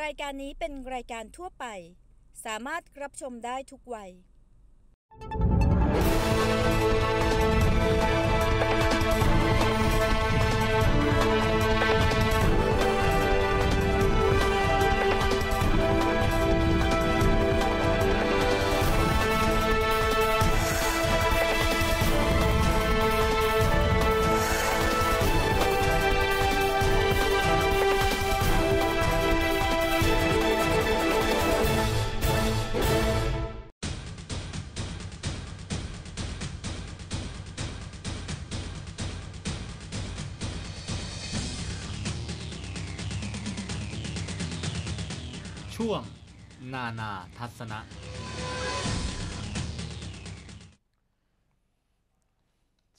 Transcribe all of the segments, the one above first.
รายการนี้เป็นรายการทั่วไป สามารถรับชมได้ทุกวัยนานา ทัศนะ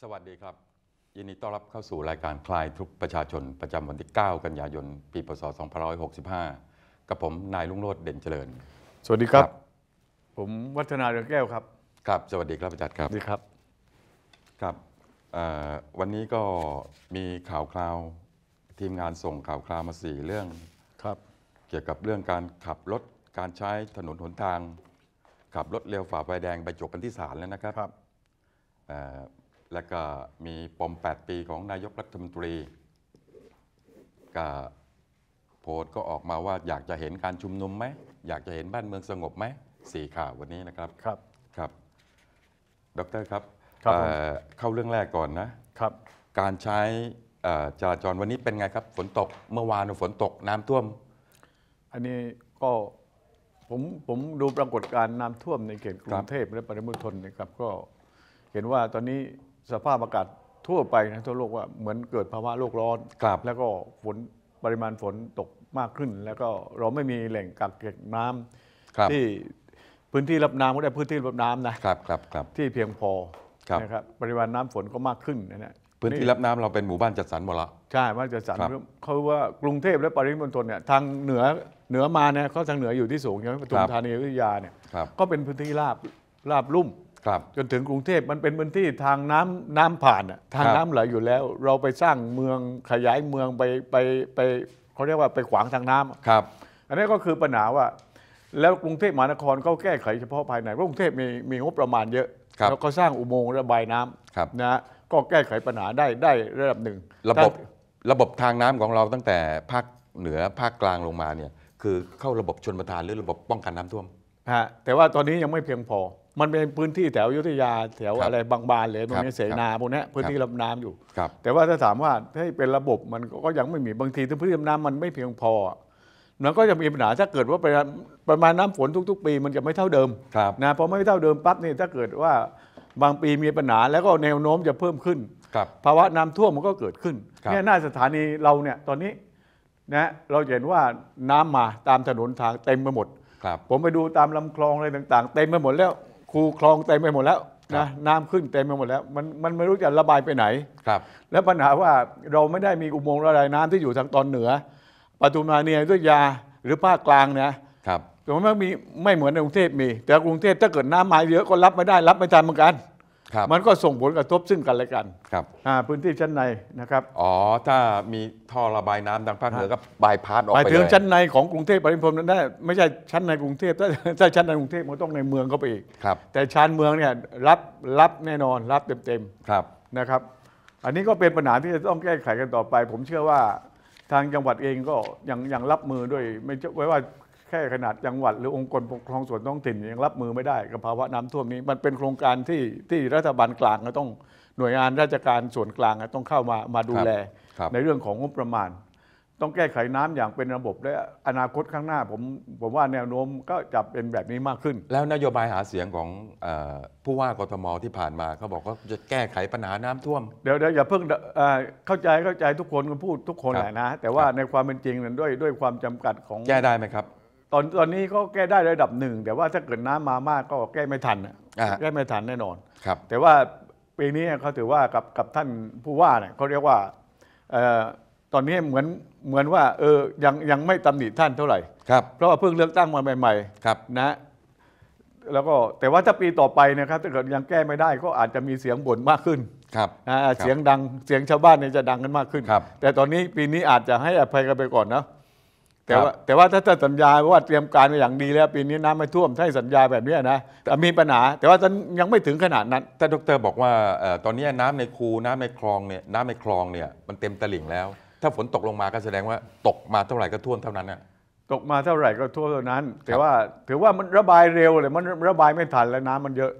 สวัสดีครับ ยินดีต้อนรับเข้าสู่รายการคลายทุกประชาชนประจำวันที่ 9 กันยายนปีพศ2565 กับผมนายลุงโรดเด่นเจริญสวัสดีครับ ผมวัฒนาเรืองแก้วครับครับสวัสดีครับอาจารย์ครับสวัสดีครับครับวันนี้ก็มีข่าวคราวทีมงานส่งข่าว คราวมาสี่เรื่องครับเกี่ยวกับเรื่องการขับรถการใช้ถนนหนทางขับรถเร็วฝ่าไฟแดง ไปจบกันที่ศาลแล้วนะครับครับแล้วก็มีปม8ปีของนายกรัฐมนตรีก็โพสก็ออกมาว่าอยากจะเห็นการชุมนุมไหมอยากจะเห็นบ้านเมืองสงบไหมสี่ข่าววันนี้นะครับครับครับ ดรครับรบเข้าเรื่องแรกก่อนนะครับ การใช้จราจรวันนี้เป็นไงครับฝนตกเมื่อวานฝนตก น้ำท่วม อันนี้ก็ผมผมดูปรากฏการณ์น้ำท่วมในเขตกรุงเทพและปริมณฑลนะครับ ก็ เห็นว่าตอนนี้สภาพอากาศทั่วไปนะทั่วโลกว่าเหมือนเกิดภาวะโลกร้อนแล้วก็ฝนปริมาณฝนตกมากขึ้น แล้วก็เราไม่มีแหล่งกักเก็บน้ำที่พื้นที่รับน้ำก็ได้พื้นที่รับน้ำนะครับครับที่เพียงพอนะครับปริมาณน้ำฝนก็มากขึ้นนะพื้นที่รับน้ำเราเป็นหมู่บ้านจัดสรรหมดละใชู่่านจัดสรรเขาว่ากรุงเทพและปริมณฑลเนี่ยทางเหนือเหนือมาเนี่ยเขาทางเหนืออยู่ที่สูงอย่างปทุมธานีอุทยาเนี่ยก็เป็นพื้นที่ราบราบลุ่มจนถึงกรุงเทพมันเป็นพื้นที่ทางน้ำน้ำผ่านทางน้ำไหลอยู่แล้ว เราไปสร้างเมืองขยายเมืองไปไปไปเขาเรียกว่าไปขวางทางน้ำอครับ อันนี้ก็คือปัญหาว่า แล้วกรุงเทพมหานครก็แก้ไขเฉพาะภายในเพราะกรุงเทพมีมีงบประมาณเยอะแล้วก็สร้างอุโมงค์ระบายน้ำนะฮะก็แก้ไขปัญหาได้ได้ระดับหนึ่งระบบระบบทางน้ำของเราตั้งแต่ภาคเหนือภาคกลางลงมาเนี่ยคือเข้าระบบชนประทานหรือระบบป้องกันน้ำท่วมฮะแต่ว่าตอนนี้ยังไม่เพียงพอ มันเป็นพื้นที่แถวยุทธยา แถวอะไรบางบานเลยตรงนี้เสนาพวกนี้พื้นที่รับน้ำอยู่แต่ว่าถ้าถามว่าให้เป็นระบบมันก็ยังไม่มีบางทีพื้นที่น้ำมันไม่เพียงพอมันก็จะมีปัญหาถ้าเกิดว่าประมาณน้ำฝนทุก ๆ ปี มันจะไม่เท่าเดิมนะพอไม่เท่าเดิมปั๊บนี่ถ้าเกิดว่าบางปีมีปัญหาแล้วก็แนวโน้มจะเพิ่มขึ้นครับภาวะน้ำท่วมมันก็เกิดขึ้นเนี่ยหน้าสถานีเราเนี่ย ตอนนี้นะเราเห็นว่าน้ำมาตามถนนทางเต็มไปหมด ครับ ผมไปดูตามลำคลองอะไรต่างๆ เต็มไปหมด แล้ว คูคลองเต็มไปหมดแล้วนะน้ำขึ้นเต็มไปหมดแล้ว มันมันไม่รู้จะระบายไปไหนครับ แล้วปัญหาว่าเราไม่ได้มีอุโมงค์ระบายน้ำที่อยู่ทางตอนเหนือปทุมธานีดยวยยาหรือภาคกลางนะครับแต่ว่ามมีไม่เหมือนในกรุงเทพมี แต่กรุงเทพถ้าเกิดน้ำมาเยอะก็รับไม่ได้รับไม่ทันเหมือนกันมันก็ส่งผลกระทบซึ่งกันและกันครับพื้นที่ชั้นในนะครับอ๋อถ้ามีท่อระบายน้ำทางภาคเหนือก็บายพาสออกไปเายไปถึงชั้นในของกรุงเทพปริมณฑลนั้นได้ไม่ใช่ชั้นในกรุงเทพถ้าถ้าชั้นในกรุงเทพมันต้องในเมืองเข้าไปอีกครับแต่ชานเมืองเนี่ยรับรับแน่นอนรับเต็มครับนะครับ อันนี้ก็เป็นปัญหาที่จะต้องแก้ไขกันต่อไป ผมเชื่อว่าทางจังหวัดเองก็ยังยังรับมือด้วยไม่ใช่ไว้ว่าแค่ขนาดจังหวัดหรือองค์กรปกครองส่วนท้องถิ่นยังรับมือไม่ได้กับภาวะน้ำท่วมนี้มันเป็นโครงการที่ที่รัฐบาลกลางก็ต้องหน่วยงานราชการส่วนกลางต้องเข้ามามาดูแล ในเรื่องของงบประมาณ ต้องแก้ไขน้ำอย่างเป็นระบบ และอนาคตข้างหน้าผมผมว่าแนวโน้มก็จะเป็นแบบนี้มากขึ้น แล้วนโยบายหาเสียงของผู้ว่ากทมที่ผ่านมาเขาบอกว่าจะแก้ไขปัญหาน้ำท่วมเดี๋ยวอย่าเพิ่งเข้าใจเข้าใจทุกคนก็พูดทุกคนแหละนะ แต่ว่าในความเป็นจริงนั้นด้วยด้วยความจำกัดของแก้ได้ไหมครับตอนตอนนี้ก็แก้ได้ระดับหนึ่งแต่ว่าถ้าเกิดน้ำมามากก็แก้ไม่ทันแก้ไม่ทันแน่นอนครับแต่ว่าปีนี้เขาถือว่ากับกับท่านผู้ว่าเนี่ยเขาเรียกว่าออตอนนี้เหมือนเหมือนว่าเออยังยังไม่ตำหนิท่านเท่าไหร่ครับเพราะว่าเพิ่งเลือกตั้งมาใหม่ครับๆนะแล้วก็แต่ว่าถ้าปีต่อไปนะครับถ้าเกิดยังแก้ไม่ได้ ก็อาจจะมีเสียงบ่นมากขึ้นครับนะเสียงดังเสียงชาวบ้านเนี่ยจะดังกันมากขึ้นครับแต่ตอนนี้ปีนี้อาจจะให้อภัยกันไปก่อนนะแต่ว่าแต่ว่าถ้าถ้าสัญญาว่าเตรียมการอย่างดีแล้วปีนี้น้ำไม่ท่วมให้สัญญาแบบนี้นะแต่มีปัญหาแต่ว่ายังไม่ถึงขนาดนั้นท่านดรบอกว่าตอนนี้น้ำในคูน้ำในคลองเนี่ยน้ำในคลองเนี่ยมันเต็มตลิ่งแล้ว ถ้าฝนตกลงมาก็แสดงว่าตกมาเท่าไหร่ก็ท่วมเท่านั้นน่ะตกมาเท่าไหร่ก็ท่วมเท่านั้น แต่ว่าถือว่ามันระบายเร็วเลยมันระบายไม่ทันแล้วน้ำมันเยอะ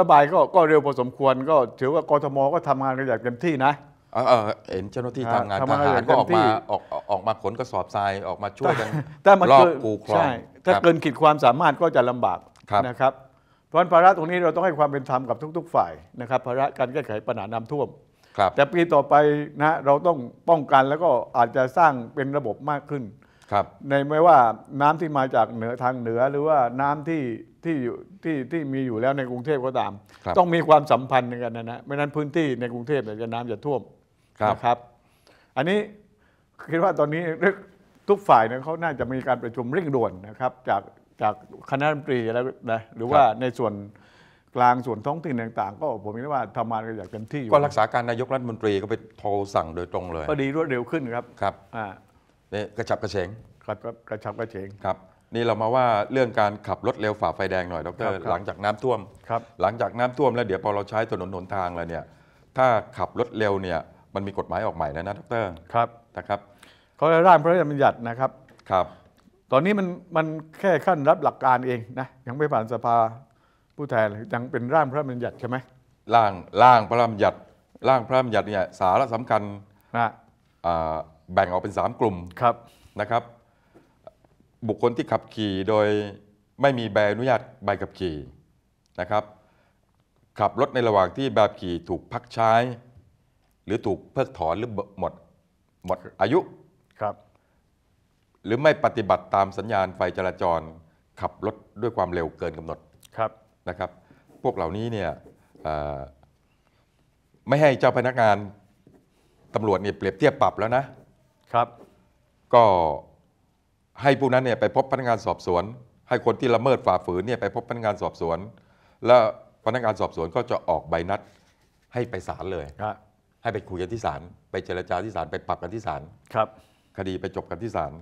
ระบายก็ก็เร็วพอสมควรก็ถือว่ากทมก็ทำงานกันอย่างเต็มที่นะเห็นเจ้าหน้าที่ทำงานทหารก็ออกมา ออกออกมาขนกระสอบทรายออกมาช่วยกันลอกกูคลองถ้าเกินขีดความสามารถก็จะลำบากนะครับเพราะภาระตรงนี้เราต้องให้ความเป็นธรรมกับทุกๆฝ่ายนะครับภาระการแก้ไขปัญหาน้าท่วมแต่ปีต่อไปนะเราต้องป้องกันแล้วก็อาจจะสร้างเป็นระบบมากขึ้นในไม่ว่าน้ำที่มาจากเหนือทางเหนือหรือว่าน้ำที่ที่อยู่ที่ที่มีอยู่แล้วในกรุงเทพก็ตาม ต้องมีความสัมพันธ์กันนะนะไม่นั้นพื้นที่ในกรุงเทพเนี่ยจะน้ำจะท่วมครับนะครับ อันนี้คิดว่าตอนนี้ทุกฝ่ายเนี่ยเขาน่าจะมีการประชุมเร่งด่วนนะครับจากจากคณะรัฐมนตรีแล้วนะหรือว่าในส่วนกลางส่วนท้องถิ่นต่างๆ ก็ผมคิดว่าทำงานกันอย่างเต็มที่ก็รักษาการนายกรัฐมนตรีก็ไปโทรสั่งโดยตรงเลยก็ดีรวดเร็วขึ้นครับครับอ่านี่กระชับกระเฉงครับกระชับกระเฉงครับนี่เรามาว่าเรื่องการขับรถเร็วฝ่าไฟแดงหน่อยดรหลังจากน้ำท่วมครับหลังจากน้ำท่วมแล้วเดี๋ยวพอเราใช้ถนนหนทางแล้วเนี่ยถ้าขับรถเร็วเนี่ยมันมีกฎหมายออกใหม่แล้วนะดรครับนะครับเขาได้ร่างพระราชบัญญัตินะครับครับตอนนี้มันมันแค่ขั้นรับหลักการเองนะยังไม่ผ่านสภาผู้แทนยังเป็นร่างพระราชบัญญัติใช่ไหมร่างร่างพระราชบัญญัติร่างพระราชบัญญัติเนี่ยสาระสำาคัญนะแบ่งออกเป็น3กลุ่มครับนะครับบุคคลที่ขับขี่โดยไม่มีใบอนุญาตใบขับขี่นะครับ ขับรถในระหว่างที่ใบขับขี่ถูกพักใช้หรือถูกเพิกถอนหรือ หมดหมดอายุครับ หรือไม่ปฏิบัติตามสัญญาณไฟจราจรขับรถด้วยความเร็วเกินกำหนดครับนะครับ พวกเหล่านี้เนี่ยไม่ให้เจ้าพนักงานตำรวจเนี่ยเปรียบเทียบปรับแล้วนะครับ ก็ให้ผู้นั้นเนี่ยไปพบพนักงานสอบสวน ให้คนที่ละเมิดฝ่าฝืนเนี่ยไปพบพนักงานสอบสวน แล้วพนักงานสอบสวนก็จะออกใบนัดให้ไปศาลเลยให้ไปคุยกันที่ศาลไปเจรจาที่ศาลไปปรับ กันที่ศาลครับ คดีไปจบกันที่ศาล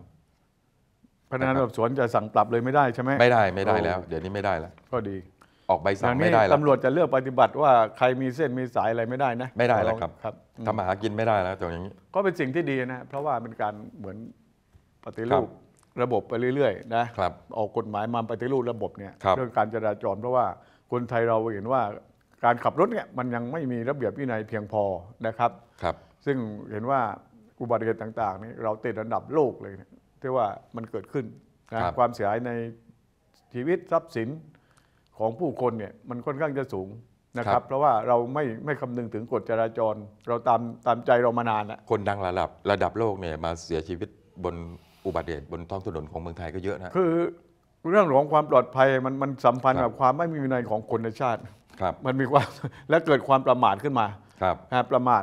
พนักงานสอบสวนจะสั่งปรับเลยไม่ได้ใช่ไหมไม่ได้ไม่ได้แล้ว เดี๋ยวนี้ไม่ได้แล้ว ก็ดีออกใบสั่งไม่ได้แล้วตำรวจจะเลือกปฏิบัติว่าใครมีเส้นมีสายอะไรไม่ได้นะไม่ได้แล้วครับครับทำมาหากินไม่ได้แล้วตรงอย่างนี้ ก็เป็นสิ่งที่ดีนะเพราะว่าเป็นการเหมือนปฏิรูประบบไปเรื่อยๆ นะออกกฎหมายมาปฏิรูประบบเนี่ยเรื่องการจราจรเพราะว่าคนไทยเราเห็นว่าการขับรถเนี่ยมันยังไม่มีระเบียบวินัยเพียงพอนะครับครับ ซึ่งเห็นว่าอุบัติเหตุต่างๆนี่เราติดอันดับโลกเลยที่ว่ามันเกิดขึ้นนะความเสียหายในชีวิตทรัพย์สินของผู้คนเนี่ยมันค่อนข้างจะสูงนะครับเพราะว่าเราไม่ไม่คำนึงถึงกฎจราจร เราตามตามใจเรามานานแล้วคนดังระดับ ระดับโลกเนี่ยมาเสียชีวิตบนอุบัติเหตุบนท้องถนนของเมืองไทยก็เยอะนะคือ เรื่องของความปลอดภัยมันมันสัมพันธ์กับความไม่มีวินัยของคนในชาติมันมีความและเกิดความประมาทขึ้นมาครับประมาท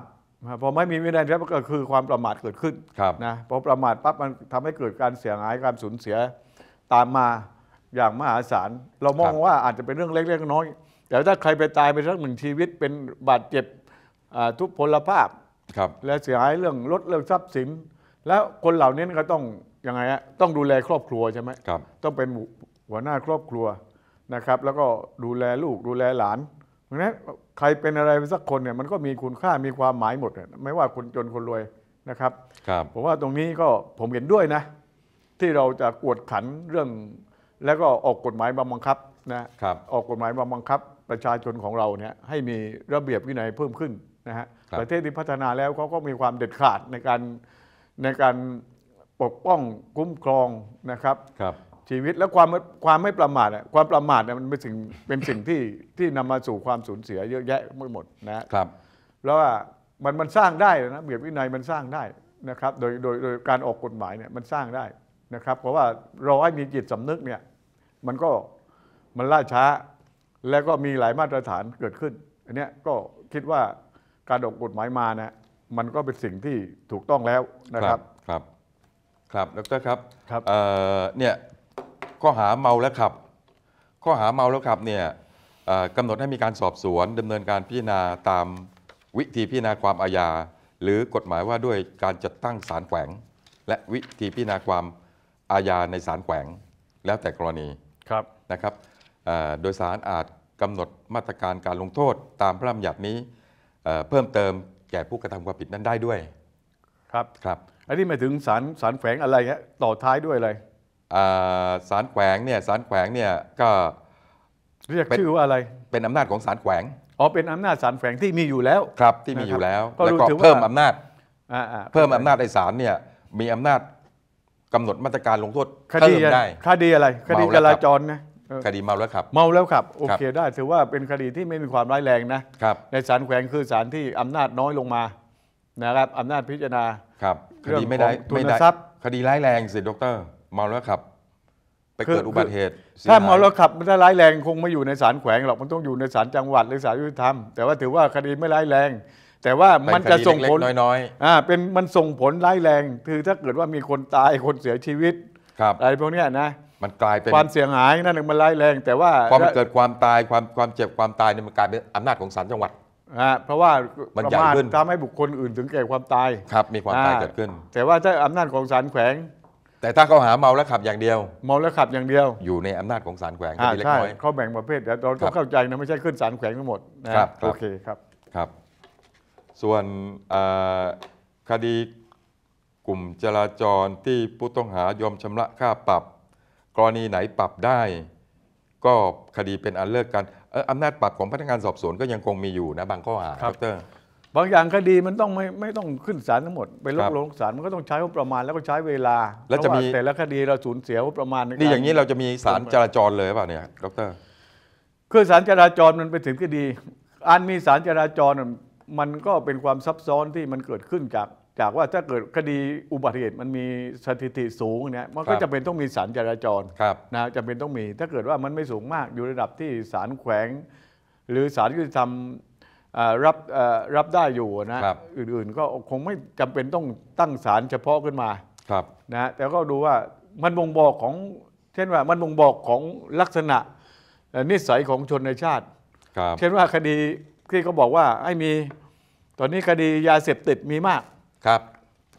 พอไม่มีวินัยแล้วก็คือความประมาทเกิดขึ้นนะพอประมาทปั๊บมันทำให้เกิดการเสียหายการสูญเสียตามมาอย่างมหาศาลเรามองว่าอาจจะเป็นเรื่องเล็กๆ น้อย แต่ถ้าใครไปตายไปสักหนึ่งชีวิตเป็นบาดเจ็บทุพพลภาพและเสียหายเรื่องรถเรื่องทรัพย์สิน แล้วคนเหล่านี้ก็ต้องยังไงฮะต้องดูแลครอบครัวใช่ไหมต้องเป็นหัวหน้าครอบครัวนะครับแล้วก็ดูแลลูกดูแลหลานเพราะนั้นใครเป็นอะไรไปสักคนเนี่ยมันก็มีคุณค่ามีความหมายหมด ไม่ว่าคนจนคนรวยนะครับ ครับผมว่าตรงนี้ก็ผมเห็นด้วยนะ ที่เราจะกวดขันเรื่อง แล้วก็ออกกฎหมายบังคับนะครับออกกฎหมายบังคับ ประชาชนของเราเนี่ยให้มีระเบียบวินัยเพิ่มขึ้นนะฮะประเทศที่พัฒนาแล้วเขาก็มีความเด็ดขาดในการในการปกป้องคุ้มครองนะครับรบชีวิตและความความไม่ประมาทความประมาทเนี่ยมันเป็นสิ่งเป็นสิ่งที่ที่นำมาสู่ความสูญเสียเยอะแยะม่หมดนะครับแล้วว่ามันมันสร้างได้นะเบียดวินัยมันสร้างได้นะครับ โดยโดยโดยการออกกฎหมายเนี่ยมันสร้างได้นะครับ เพราะว่าเราให้มีจิตสำนึกเนี่ย มันก็มันล่าช้า แล้วก็มีหลายมาตรฐานเกิดขึ้นอันนี้ก็คิดว่าการออกกฎหมายมานะมันก็เป็นสิ่งที่ถูกต้องแล้วนะครับครับ ครับดรครับครับเนี่ยข้อหาเมาแล้วขับ ข้อหาเมาแล้วขับเนี่ยกำหนดให้มีการสอบสวน ดำเนินการพิจารณาตามวิธีพิจารณาความอาญา หรือกฎหมายว่าด้วยการจัดตั้งศาลแขวง และวิธีพิจารณาความอาญาในศาลแขวงแล้วแต่กรณีครับนะครับโดยศาลอาจกำหนดมาตรการการลงโทษ ตามพระราชบัญญัตินี้เพิ่มเติมแก่ผู้กระทำความผิดนั้นได้ด้วยครับครับอันนี้หมายถึงศาลศาลแขวงอะไรฮะต่อท้ายด้วยอะไรสารแขวงเนี่ยสารแขวงเนี่ยก็เรียกชื่อว่าอะไรเป็นอำนาจของสารแขวง อ๋อ เป็นอำนาจสารแขวงที่มีอยู่แล้วครับ ที่มีอยู่แล้ว แล้วก็เพิ่มอำนาจเพิ่มอำนาจไอ้สารเนี่ยมีอำนาจกำหนดมาตรการลงโทษเิ่มได้คดีอะไรคดีจราจรนะคดี เมาแล้วขับเมาแล้วขับโอเคได้ถือว่าเป็นคดีที่ไม่มีความร้ายแรงนะครับในสารแขวงคือสารที่อำนาจน้อยลงมานะครับอำนาจพิจารณา ครับคดีไม่ได้ไม่ได้ คดีร้ายแรงสิดรเมาแล้วขับไปเกิดอุบัติเหตุถ้าเมาแล้วขับมันถ้าร้ายแรงคงไม่อยู่ในศาลแขวงหรอกมันต้องอยู่ในศาลจังหวัด หรือศาลยุติธรรม แต่ว่าถือว่าคดีไม่ร้ายแรง แต่ว่ามันจะส่งผลน้อยๆอ่าเป็นมันส่งผลร้ายแรงคือถ้าเกิดว่ามีคนตายคนเสียชีวิตอะไรพวกนี้นะมันกลายเป็นความเสียหายนั่นเองมันร้ายแรง แต่ว่าความเกิดความตายความความเจ็บความตายเนี่ยมันกลายเป็นอำนาจของศาลจังหวัดเพราะว่ามันใหญ่ขึ้นทำให้บุคคลอื่นถึงแก่ความตายครับมีความตายเกิดขึ้น แต่ว่าถ้าอำนาจของศาลแขวงแต่ถ้าเขาหาเมาแล้วขับอย่างเดียว เมาแล้วขับอย่างเดียวอยู่ในอำนาจของศาลแขวงเล็กใช่น้อยขาแบ่งประเภทเดี๋ยวเราต้องเข้าใจนะไม่ใช่ขึ้นศาลแขวงทั้งหมดนะครับโอเคครับครับส่วนคดีกลุ่มจราจรที่ผู้ต้องหายอมชำระค่าปรับ กรณีไหนปรับได้ ก็คดีเป็นอันเลิกกันอออำนาจปรับของพนักงานสอบสวนก็ยังคงมีอยู่นะบางข้อหาครัดบรบางอย่างคดีมันต้องไม่ไม่ต้องขึ้นศาลทั้งหมดไปลงลงศาลมันก็ต้องใช้ประมาณแล้วก็ใช้เวลา แล้วจะมีแต่ละคดีเราสูญเสียประมาณนี่อย่างนี้เราจะมีศาลจราจรเลยเปล่าเนี่ยดรคือศาลจราจรมันไปถึงคดี อันมีศาลจราจรมันก็เป็นความซับซ้อนที่มันเกิดขึ้นจากจากว่าถ้าเกิดคดีอุบัติเหตุมันมีสถิติสูงเนี่ยมันก็จะเป็นต้องมีศาลจราจรนะจะเป็นต้องมีถ้าเกิดว่ามันไม่สูงมากอยู่ระดับที่ศาลแขวง หรือศาลยุติธรรมรับรับได้อยู่นะอื่นๆ ก็คงไม่จำเป็นต้องตั้งศาลเฉพาะขึ้นมาครับนะแต่ก็ดูว่ามันบ่งบอกของเช่นว่ามันบ่งบอกของลักษณะนิสัยของชนในชาติเช่นว่าคดีที่เขาบอกว่าไอ้มี ตอนนี้คดียาเสพติดมีมากครับ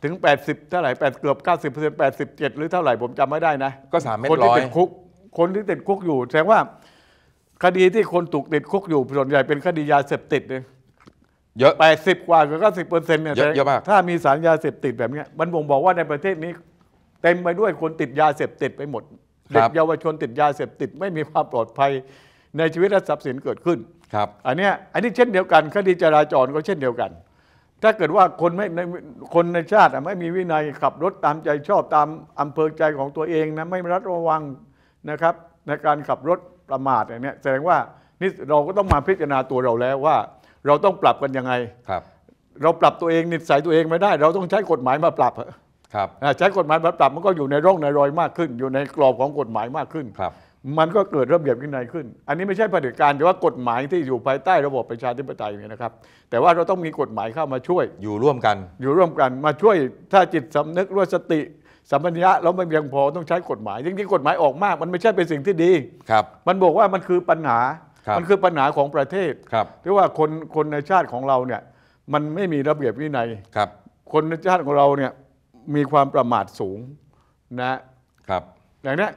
ถึง 80 เท่าไหร่8เกือบ90เปอร์เซ็นต์87 หรือเท่าไหร่ผมจำไม่ได้นะ ก็สามเม็ดร้อย คนที่ติดคุกคนที่ติดคุกอยู่แสดงว่าคดีที่คนถูกติดคุกอยู่ส่วนใหญ่เป็นคดียาเสพติดเลยเยอะแปดสิบกว่ากือเก้าสิบเปอร์เซ็นต์เนี่ยเยอะมากถ้ามีสารยาเสพติดแบบนี้ มันบ่งบอกว่าในประเทศนี้เต็มไปด้วยคนติดยาเสพติดไปหมด เด็กเยาวชนติดยาเสพติดไม่มีความปลอดภัยในชีวิตและทรัพย์สินเกิดขึ้นครับ อันนี้อันนี้เช่นเดียวกัน คดีจราจรก็เช่นเดียวกัน ถ้าเกิดว่าคนไม่ในคนในชาติไม่มีวินัยขับรถตามใจชอบตามอำเภอใจของตัวเองนะไม่รัดระวังนะครับ ในการขับรถประมาทอย่างนี้แสดงว่านี่เราก็ต้องมาพิจารณาตัวเราแล้วว่า เราต้องปรับกันยังไงครับ เราปรับตัวเองนิสัยตัวเองไม่ได้ เราต้องใช้กฎหมายมาปรับครับใช้กฎหมายมาปรับมันก็อยู่ในร่องในรอยมากขึ้น อยู่ในกรอบของกฎหมายมากขึ้นครับมันก็เกิดระเบียบขึ้นในขึ้น อันนี้ไม่ใช่ปฏิการแต่ว่ากฎหมายที่อยู่ภายใต้ระบบประชาธิปไตยนี่นะครับ แต่ว่าเราต้องมีกฎหมายเข้ามาช่วยอยู่ร่วมกัน อยู่ร่วมกัน มาช่วยถ้าจิตสำนึกรู้สติสัมปัญญะเราไม่เพียงพอต้องใช้กฎหมายจริงๆกฎหมายออกมากมันไม่ใช่เป็นสิ่งที่ดีครับ มันบอกว่ามันคือปัญหามันคือปัญหาของประเทศครับหรือว่าคนคนในชาติของเราเนี่ยมันไม่มีระเบียบวินัยครับ คนในชาติของเราเนี่ยมีความประมาทสูงนะครับ อย่างนี้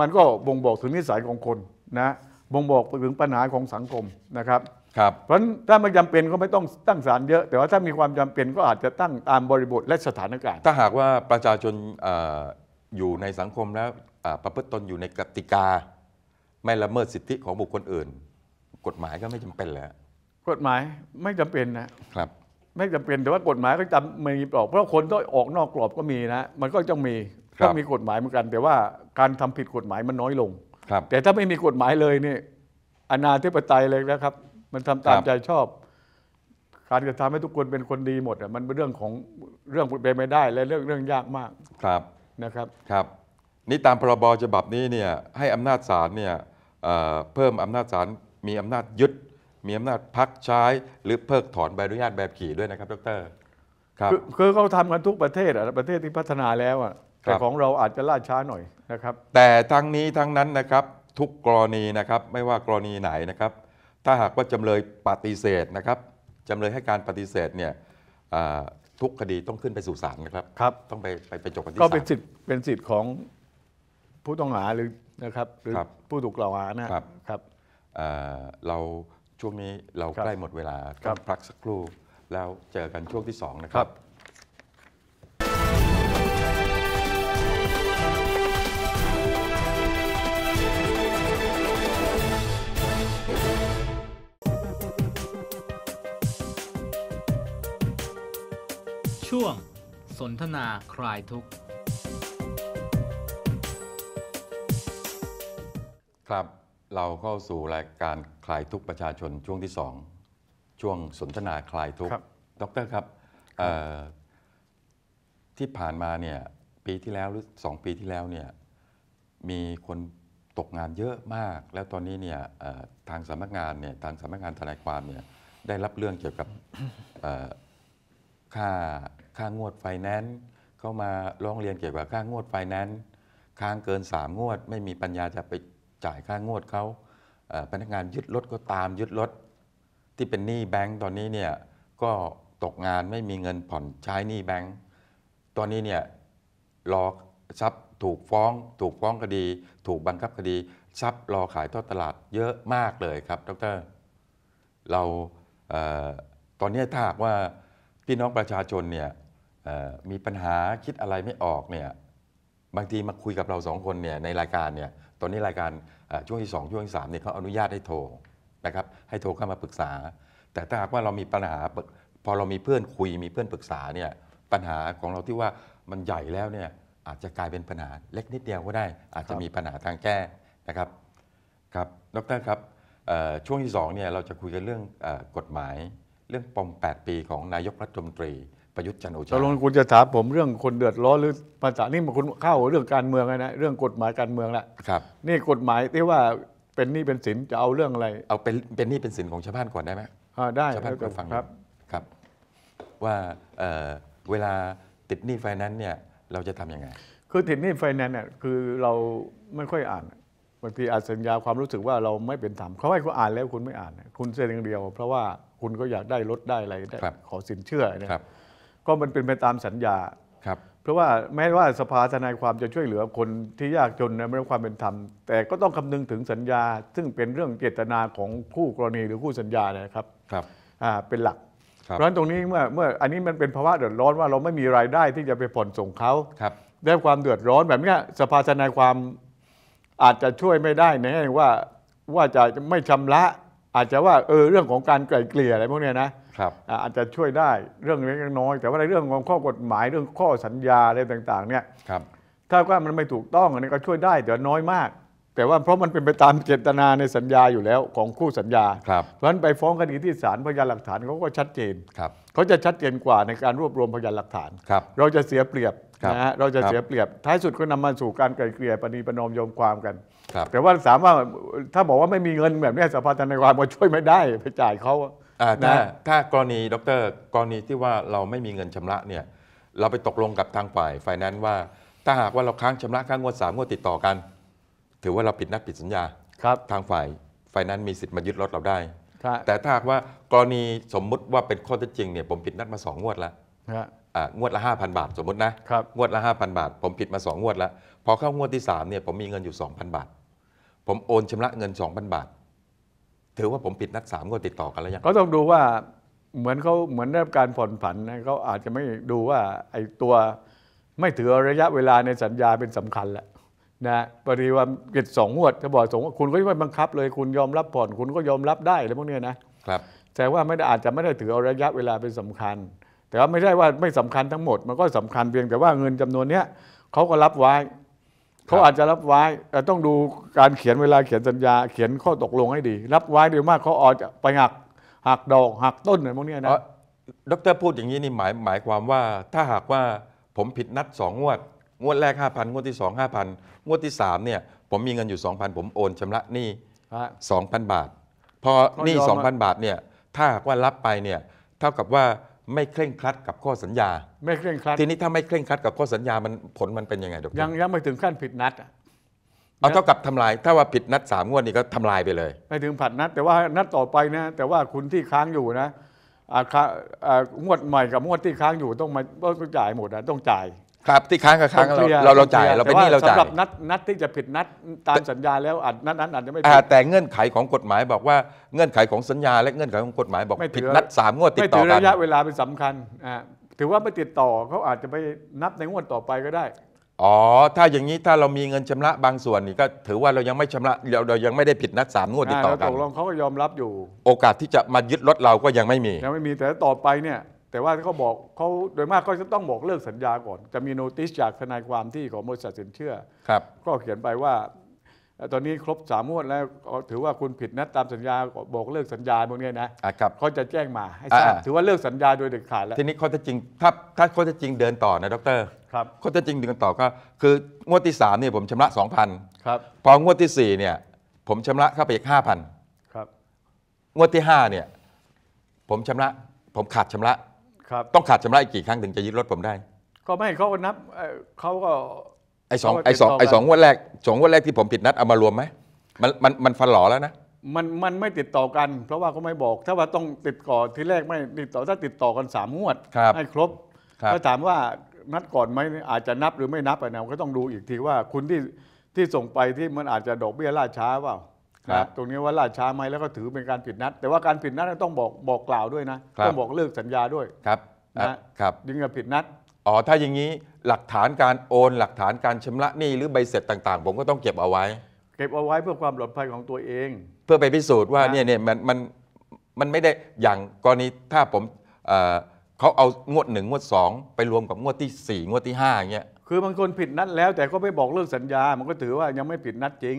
มันก็บ่งบอกถึงนิสัยของคนนะบ่งบอกถึงปัญหาของสังคมนะครับครับเพราะฉะนั้นถ้าไม่จำเป็นก็ไม่ต้องตั้งศาลเยอะ แต่ว่าถ้ามีความจำเป็นก็อาจจะตั้งตามบริบท และสถานการณ์ ถ้าหากว่าประชาชนออยู่ในสังคมแล้วประพฤติตนอยู่ในกติกา ไม่ละเมิดสิทธิของบุคคลอื่น กฎหมายก็ไม่จำเป็นแล้ว กฎหมายไม่จำเป็นนะครับ ไม่จำเป็นแต่ว่ากฎหมายก็จำมีปรอบเพราะคนต้องออกนอกกรอบก็มีนะ มันก็จะมีก็ต้องมีกฎหมายเหมือนกัน แต่ว่าการทำผิดกฎหมายมันน้อยลงครับแต่ถ้าไม่มีกฎหมายเลยเนี่ยอนาธิปไตยเลยนะครับมันทำตามใจชอบการกระทำให้ทุกคนเป็นคนดีหมดอ่ะมันเป็นเรื่องของเรื่องเป็นไม่ได้ และเรื่องเรื่องยากมาก ครับนะครับครับนี่ตามพรบฉบับนี้เนี่ยให้อำนาจศาลเนี่ยเเพิ่มอำนาจศาลมีอำนาจยึดมีอำนาจพักใช้ หรือเพิกถอนใบอนุญาตแบบขี่ด้วยนะครับดรครับคือเขาทำกันทุกประเทศอ่ะประเทศที่พัฒนาแล้วอ่ะแต่ของเราอาจจะล่าช้าหน่อยนะครับ แต่ทั้งนี้ทั้งนั้นนะครับ ทุกกรณีนะครับไม่ว่ากรณีไหนนะครับถ้าหากว่าจำเลยปฏิเสธนะครับจำเลยให้การปฏิเสธเนี่ยทุกคดีต้องขึ้นไปสู่ศาลนะครับครับ ต้องไปไปไปจบกันที่ศาลก็เป็นสิทธิ์เป็นสิทธิ์ของผู้ต้องหาหรือนะครับหรือผู้ถูกกล่าวหานะครับครับ เราช่วงนี้เราใกล้หมดเวลาครับพักสักครู่ แล้วเจอกันช่วงที่2นะครับช่วงสนทนาคลายทุกข์ ครับเราเข้าสู่รายการคลายทุกประชาชนช่วงที่สองช่วงสนทนาคลายทุกเตดร์ครับที่ผ่านมาเนี่ยปีที่แล้วหรือสองปีที่แล้วเนี่ยมีคนตกงานเยอะมาก แล้วตอนนี้เนี่ยทางสำนักงานเนี่ยทางสำนักงานทนายความเนี่ยได้รับเรื่องเกี่ยวกับค่าค่างวดไฟแนนซ์เข้ามาร้องเรียนเกี่ยวกับค่างวดไฟแนนซ์ค้างเกิน3งวด ไม่มีปัญญาจะไปจ่ายค่างวดเขาพนักงานยึดรถก็ตามยึดรถที่เป็นหนี้แบงก์ตอนนี้เนี่ยก็ตกงานไม่มีเงินผ่อนใช้หนี้แบงก์ตอนนี้เนี่ยรอทรัพย์ถูกฟ้องถูกฟ้องคดี ถูกบังคับคดี ทรัพย์รอขายทอดตลาดเยอะมากเลยครับดรเราตอนนี้ถ้าหากว่า พี่น้องประชาชนเนี่ยมีปัญหาคิดอะไรไม่ออกเนี่ยบางทีมาคุยกับเราสองคนเนี่ยในรายการเนี่ยตอนนี้รายการช่วงที่ 2 ช่วงที่สเนี่ยเขาอนุญาตให้โทรนะครับให้โทรเข้ามาปรึกษา แต่ถ้าหากว่าเรามีปัญหาพอเรามีเพื่อนคุยมีเพื่อนปรึกษาเนี่ยปัญหาของเราที่ว่ามันใหญ่แล้วเนี่ยอาจจะกลายเป็นปัญหาเล็กนิดเดียวก็ได้อาจจะมีปัญหาทางแก้นะครับครับดรครับช่วงที่2เนี่ยเราจะคุยกันเรื่องกฎหมายเรื่องปม8 ปีของนายกรัฐมนตรีประยุทธ์จันโอชาตกลงคุณจะถามผมเรื่องคนเดือดร้อนหรือภาษานี่มาคุณเข้าเรื่องการเมืองนะเรื่องกฎหมายการเมืองละครับ นี่กฎหมายที่ว่าเป็นนี่เป็นสินจะเอาเรื่องอะไร เอาเป็นเป็นนี่เป็นสินของชาวบ้านก่อนได้ไหมได้ชาวบ้านก็ฟังครับ ครับ ว่าเวลาติดหนี้ไฟนั้นเนี่ยเราจะทํำยังไง คือติดหนี้ไฟนั้นเนี่ยคือเราไม่ค่อยอ่านบางทีอาจสัญญาความรู้สึกว่าเราไม่เป็นธรรมเขาให้คุณอ่านแล้วคุณไม่อ่าน คุณเซ็นอย่างเดียว เพราะว่าคุณก็อยากได้รถได้อะไรได้ขอสินเชื่อนะก็มันเป็นไปตามสัญญาครับเพราะว่าแม้ว่าสภาทนายความจะช่วยเหลือคนที่ยากจนในเรื่องความเป็นธรรมแต่ก็ต้องคำนึงถึงสัญญา ซึ่งเป็นเรื่องเจตนาของคู่กรณีหรือคู่สัญญานะครับครับเป็นหลัก เพราะฉะนั้นตรงนี้เมื่อเมื่ออันนี้มันเป็นภาวะเดือดร้อนว่าเราไม่มีรายได้ที่จะไปผ่อนส่งเขาครับได้ความเดือดร้อนแบบนี้สภาทนายความอาจจะช่วยไม่ได้ในแง่ว่าว่าจะไม่ชำระอาจจะว่าเออเรื่องของการไกล่เกลี่ยอะไรพวกนี้นะครับอาจจะช่วยได้เรื่องเล็กน้อย แต่ว่าในเรื่องของข้อกฎหมายเรื่องข้อสัญญาอะไรต่างๆเนี่ยครับถ้าว่ามันไม่ถูกต้องอันนี้ก็ช่วยได้แต่น้อยมาก แต่ว่าเพราะมันเป็นไปตามเจตนาในสัญญาอยู่แล้วของคู่สัญญาครับเพราะฉะนั้นไปฟ้องคดีที่ศาลพยานหลักฐานเขาก็ชัดเจนครับเขาจะชัดเจนกว่าในการรวบรวมพยานหลักฐานครับเราจะเสียเปรียบนะฮะเราจะเสียเปรียบท้ายสุดก็นำมาสู่การไกลเกลี่ยปณีประนอมยอมความกันแต่ว่าสามารถถ้าบอกว่าไม่มีเงินแบบนี้สภาธนายความมาช่วยไม่ได้ไปจ่ายเขาถ้าถ้ากรณีดรกรณีที่ว่าเราไม่มีเงินชำระเนี่ย เราไปตกลงกับทางฝ่ายฝ่ายนั้นว่าถ้าหากว่าเราค้างชำระค้างวดสามงวดติดต่อกัน ถือว่าเราผิดนัดผิดสัญญาครับทางฝ่ายฝ่ายนั้นมีสิทธิ์มายึดรถเราได้แต่ถ้าหากว่ากรณีสมมุติว่าเป็นข้อเท็จจริง เนี่ยผมผิดนัดมาสองงวดแล้วงวดละ 5,000 บาทสมมตินะงวดละ 5,000 บาท ผมผิดมา 2 งวดแล้ว พอเข้างวดที่3เนี่ยผมมีเงินอยู่ 2,000 บาท ผมโอนชำระเงิน 2,000 บาท ถือว่าผมผิดนัด3งวดติดต่อกันแล้วยังก็ต้องดูว่าเหมือนเขาเหมือนได้การผ่อนผันนะเขาอาจจะไม่ดูว่าไอ้ตัวไม่ถือระยะเวลาในสัญญาเป็นสำคัญแหละนะปริวัติสองงวดจะบอกสองคุณก็ไม่บังคับ เลยคุณยอมรับผ่อนคุณก็ยอมรับได้อะไรพวกนี้นะครับแต่ว่าไม่ได้อาจจะไม่ได้ถือระยะเวลาเป็นสำคัญแต่ว่าไม่ใช่ว่าไม่สำคัญทั้งหมดมันก็สำคัญเพียงแต่ว่าเงินจำนวนเนี้ยเขาก็รับไว้ เขาอาจจะรับไว้ แต่ต้องดูการเขียนเวลาเขียนสัญญา เขียนข้อตกลงให้ดี รับไว้รดยมากเขาอาจจะไปหักหักดอกหักต้นอะไรพวกนี้นะดรพูดอย่างนี้นี่หมายหมายความว่า ถ้าหากว่าผมผิดนัดสองงวด งวดแรกห้าพันงวดที่สองห้าพันงวดที่สามเนี่ย ผมมีเงินอยู่สองพันผมโอนชำระหนี้งพันบาทพอหนี้สองพันบาทเนี่ยถ้าหากว่ารับไปเนี่ย เท่ากับว่าไม่เคร่งครัดกับข้อสัญญา ไม่เคร่งครัดทีนี้ถ้าไม่เคร่งครัดกับข้อสัญญามันผลมันเป็นยังไงดอกยังยังไม่ถึงขั้นผิดนัดอเอาเท่ากับทำลาย ถ้าว่าผิดนัดสามงวดนี่ก็ทำลายไปเลยไม่ถึงผัดนัด แต่ว่านัดต่อไปนะแต่ว่าคุณที่ค้างอยู่นะงวดใหม่กับงวดที่ค้างอยู่ต้องมาต้องจ่ายหมดนะต้องจ่ายครับที่ค้างกับค้างเราเราจ่ายเราเป็นนี่เราจ่ายสำหรับนัดนัดที่จะผิดนัดตามสัญญาแล้วอาจนัดนั้นอาจจะไม่ผิดแต่เงื่อนไขของกฎหมายบอกว่าเงื่อนไขของสัญญา และเงื่อนไขของกฎหมายบอก ผิดนัดสามงวดติดต่อกัน ไม่ถือระยะเวลาเป็นสำคัญถือว่าไม่ติดต่อเขาอาจจะไปนับในงวดต่อไปก็ได้ อ๋อ ถ้าอย่างนี้ถ้าเรามีเงินชำระบางส่วนนี่ก็ถือว่าเรายังไม่ชำระเราเรายังไม่ได้ผิดนัดสามงวดติดต่อกันตกลงเขาก็ยอมรับอยู่ โอกาสที่จะมายึดรถเราก็ยังไม่มียังไม่มีแต่ต่อไปเนี่ยแต่ว่าเขาบอกเขาโดยมากก็จะต้องบอกเลิกสัญญาก่อนจะมีโนติสจากทนายความที่ของบริษัทสินเชื่อครับ ก็เขียนไปว่าตอนนี้ครบสามงวดแล้วถือว่าคุณผิดนัดตามสัญญาบอกเลิกสัญญาพวกนี้นะครับเขาจะแจ้งมาให้ทราบถือว่าเลิกสัญญาโดยเด็ดขาดแล้วทีนี้เขาจะจริงถ้าถ้าเขาจะจริงเดินต่อนะดรครับเขาจะจริงเดินต่อก็คือ งวดที่สามเนี่ยผมชำระสองพันครับพองวดที่สี่เนี่ยผมชำระเข้าไปอีกห้าพันครับงวดที่ห้าเนี่ยผมชำระผมขาดชำระครับต้องขาดชำระอีกกี่ครั้งถึงจะยึดรถผมได้ ก็ไม่เขาก็นับเขาก็ไอสองไอสองไอสองงวดแรกสองงวดแรกที่ผมผิดนัดเอามารวมไหมมันมันมันฟันหลอแล้วนะมันมันไม่ติดต่อกันเพราะว่าเขาไม่บอก ถ้าว่าต้องติดก่อนทีแรกไม่ติดต่อถ้าติดต่อกันสามงวดให้ครบถ้าถามว่านัดก่อนไหมอาจจะนับหรือไม่นับอะนะก็ต้องดูอีกทีว่าคุณที่ที่ส่งไปที่มันอาจจะดอกเบี้ยล่าช้าเปล่าครับตรงนี้ว่าล่าช้าไหมแล้วก็ถือเป็นการผิดนัด แต่ว่าการผิดนัดต้องบอกบอกกล่าวด้วยนะ ต้องบอกเลิกสัญญาด้วยครับนะครับยึงกับผิดนัด อ๋อถ้าอย่างนี้หลักฐานการโอน หลักฐานการชำระหนี้ หรือใบเสร็จต่าง ๆ ผมก็ต้องเก็บเอาไว้ เก็บเอาไว้เพื่อความปลอดภัยของตัวเอง เพื่อไปพิสูจน์ว่าเนี่ยเนี่ยมันมันมันไม่ได้อย่างกรณีถ้าผมเขาเอางวดหนึ่งงวดสองไปรวมกับงวดที่ 4งวดที่5อย่างเงี้ยคือบางคนผิดนัดแล้วแต่ก็ไม่บอกเลิกสัญญามันก็ถือว่ายังไม่ผิดนัดจริง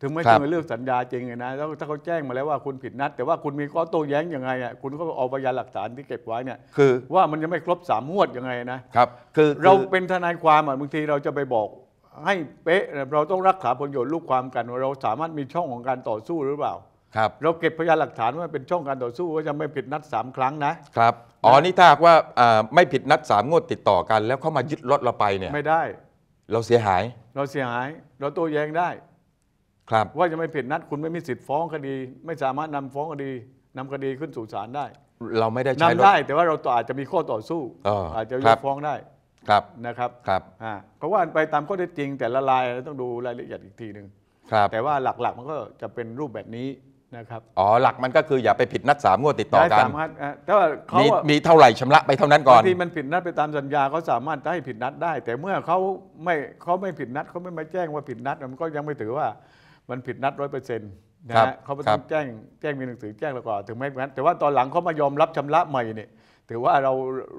ถึงไม่เคยเลือกสัญญาจริงนะแล้วถ้าเขาแจ้งมาแล้วว่าคุณผิดนัด แต่ว่าคุณมีข้อโต้แย้งยังไงอ่ะคุณก็เอาพยานหลักฐานที่เก็บไว้เนี่ย คือว่ามันยังไม่ครบสามงวดยังไงนะครับคือเราเป็นทนายความอ่ะบางทีเราจะไปบอก ให้เป๊ะเราต้องรักษาผลประโยชน์ลูกความกันเราสามารถมีช่องของการต่อสู้หรือเปล่าครับเราเก็บพยานหลักฐานว่าเป็นช่องการต่อสู้ว่าจะไม่ผิดนัดสามครั้งนะครับอ๋อนี่ถ้าว่าไม่ผิดนัดสามงวดติดต่อกันแล้วเข้ามายึดรถเราไปเนี่ยไม่ได้ เราเสียหาย เราเสียหายเราโต้แย้งได้ครับว่าจะไม่ผิดนัดคุณไม่มีสิทธิ์ฟ้องคดี ไม่สามารถนำฟ้องคดีนำคดีขึ้นสู่ศาลได้ เราไม่ได้ใช้นำได้ แต่ว่าเราอาจจะมีข้อต่อสู้อออาจจะยกฟ้องได้ครับนะครับครับอ่าาะว่าไปตามข้อเท็จจริงแต่ละรายเราต้องดูรายละเอียดอีกทีหนึ่งครับ แต่ว่าหลักๆ มันก็จะเป็นรูปแบบนี้นะครับอ๋อหลักมันก็คืออย่าไปผิดนัดสามงวดติดต่อได้กันสามารถแต่ว่าเขามีมีเท่าไหร่ชำระไปเท่านั้นก่อนที่มันผิดนัดไปตามสัญญาเขาสามารถให้ผิดนัดได้ แต่เมื่อเขาไม่เขาไม่ผิดนัดเขาไม่มาแจ้งว่าผิดนัด มันก็ยังไม่ถือว่ามันผิดนัดร้อยเปอร์เซ็นต์นะฮะเขาไปต้องแจ้งแจ้งมีหนังสือแจ้งแล้วก็อถึงแม้น แต่ว่าตอนหลังเขามายอมรับชำระใหม่เนี่ย ถือว่าเรา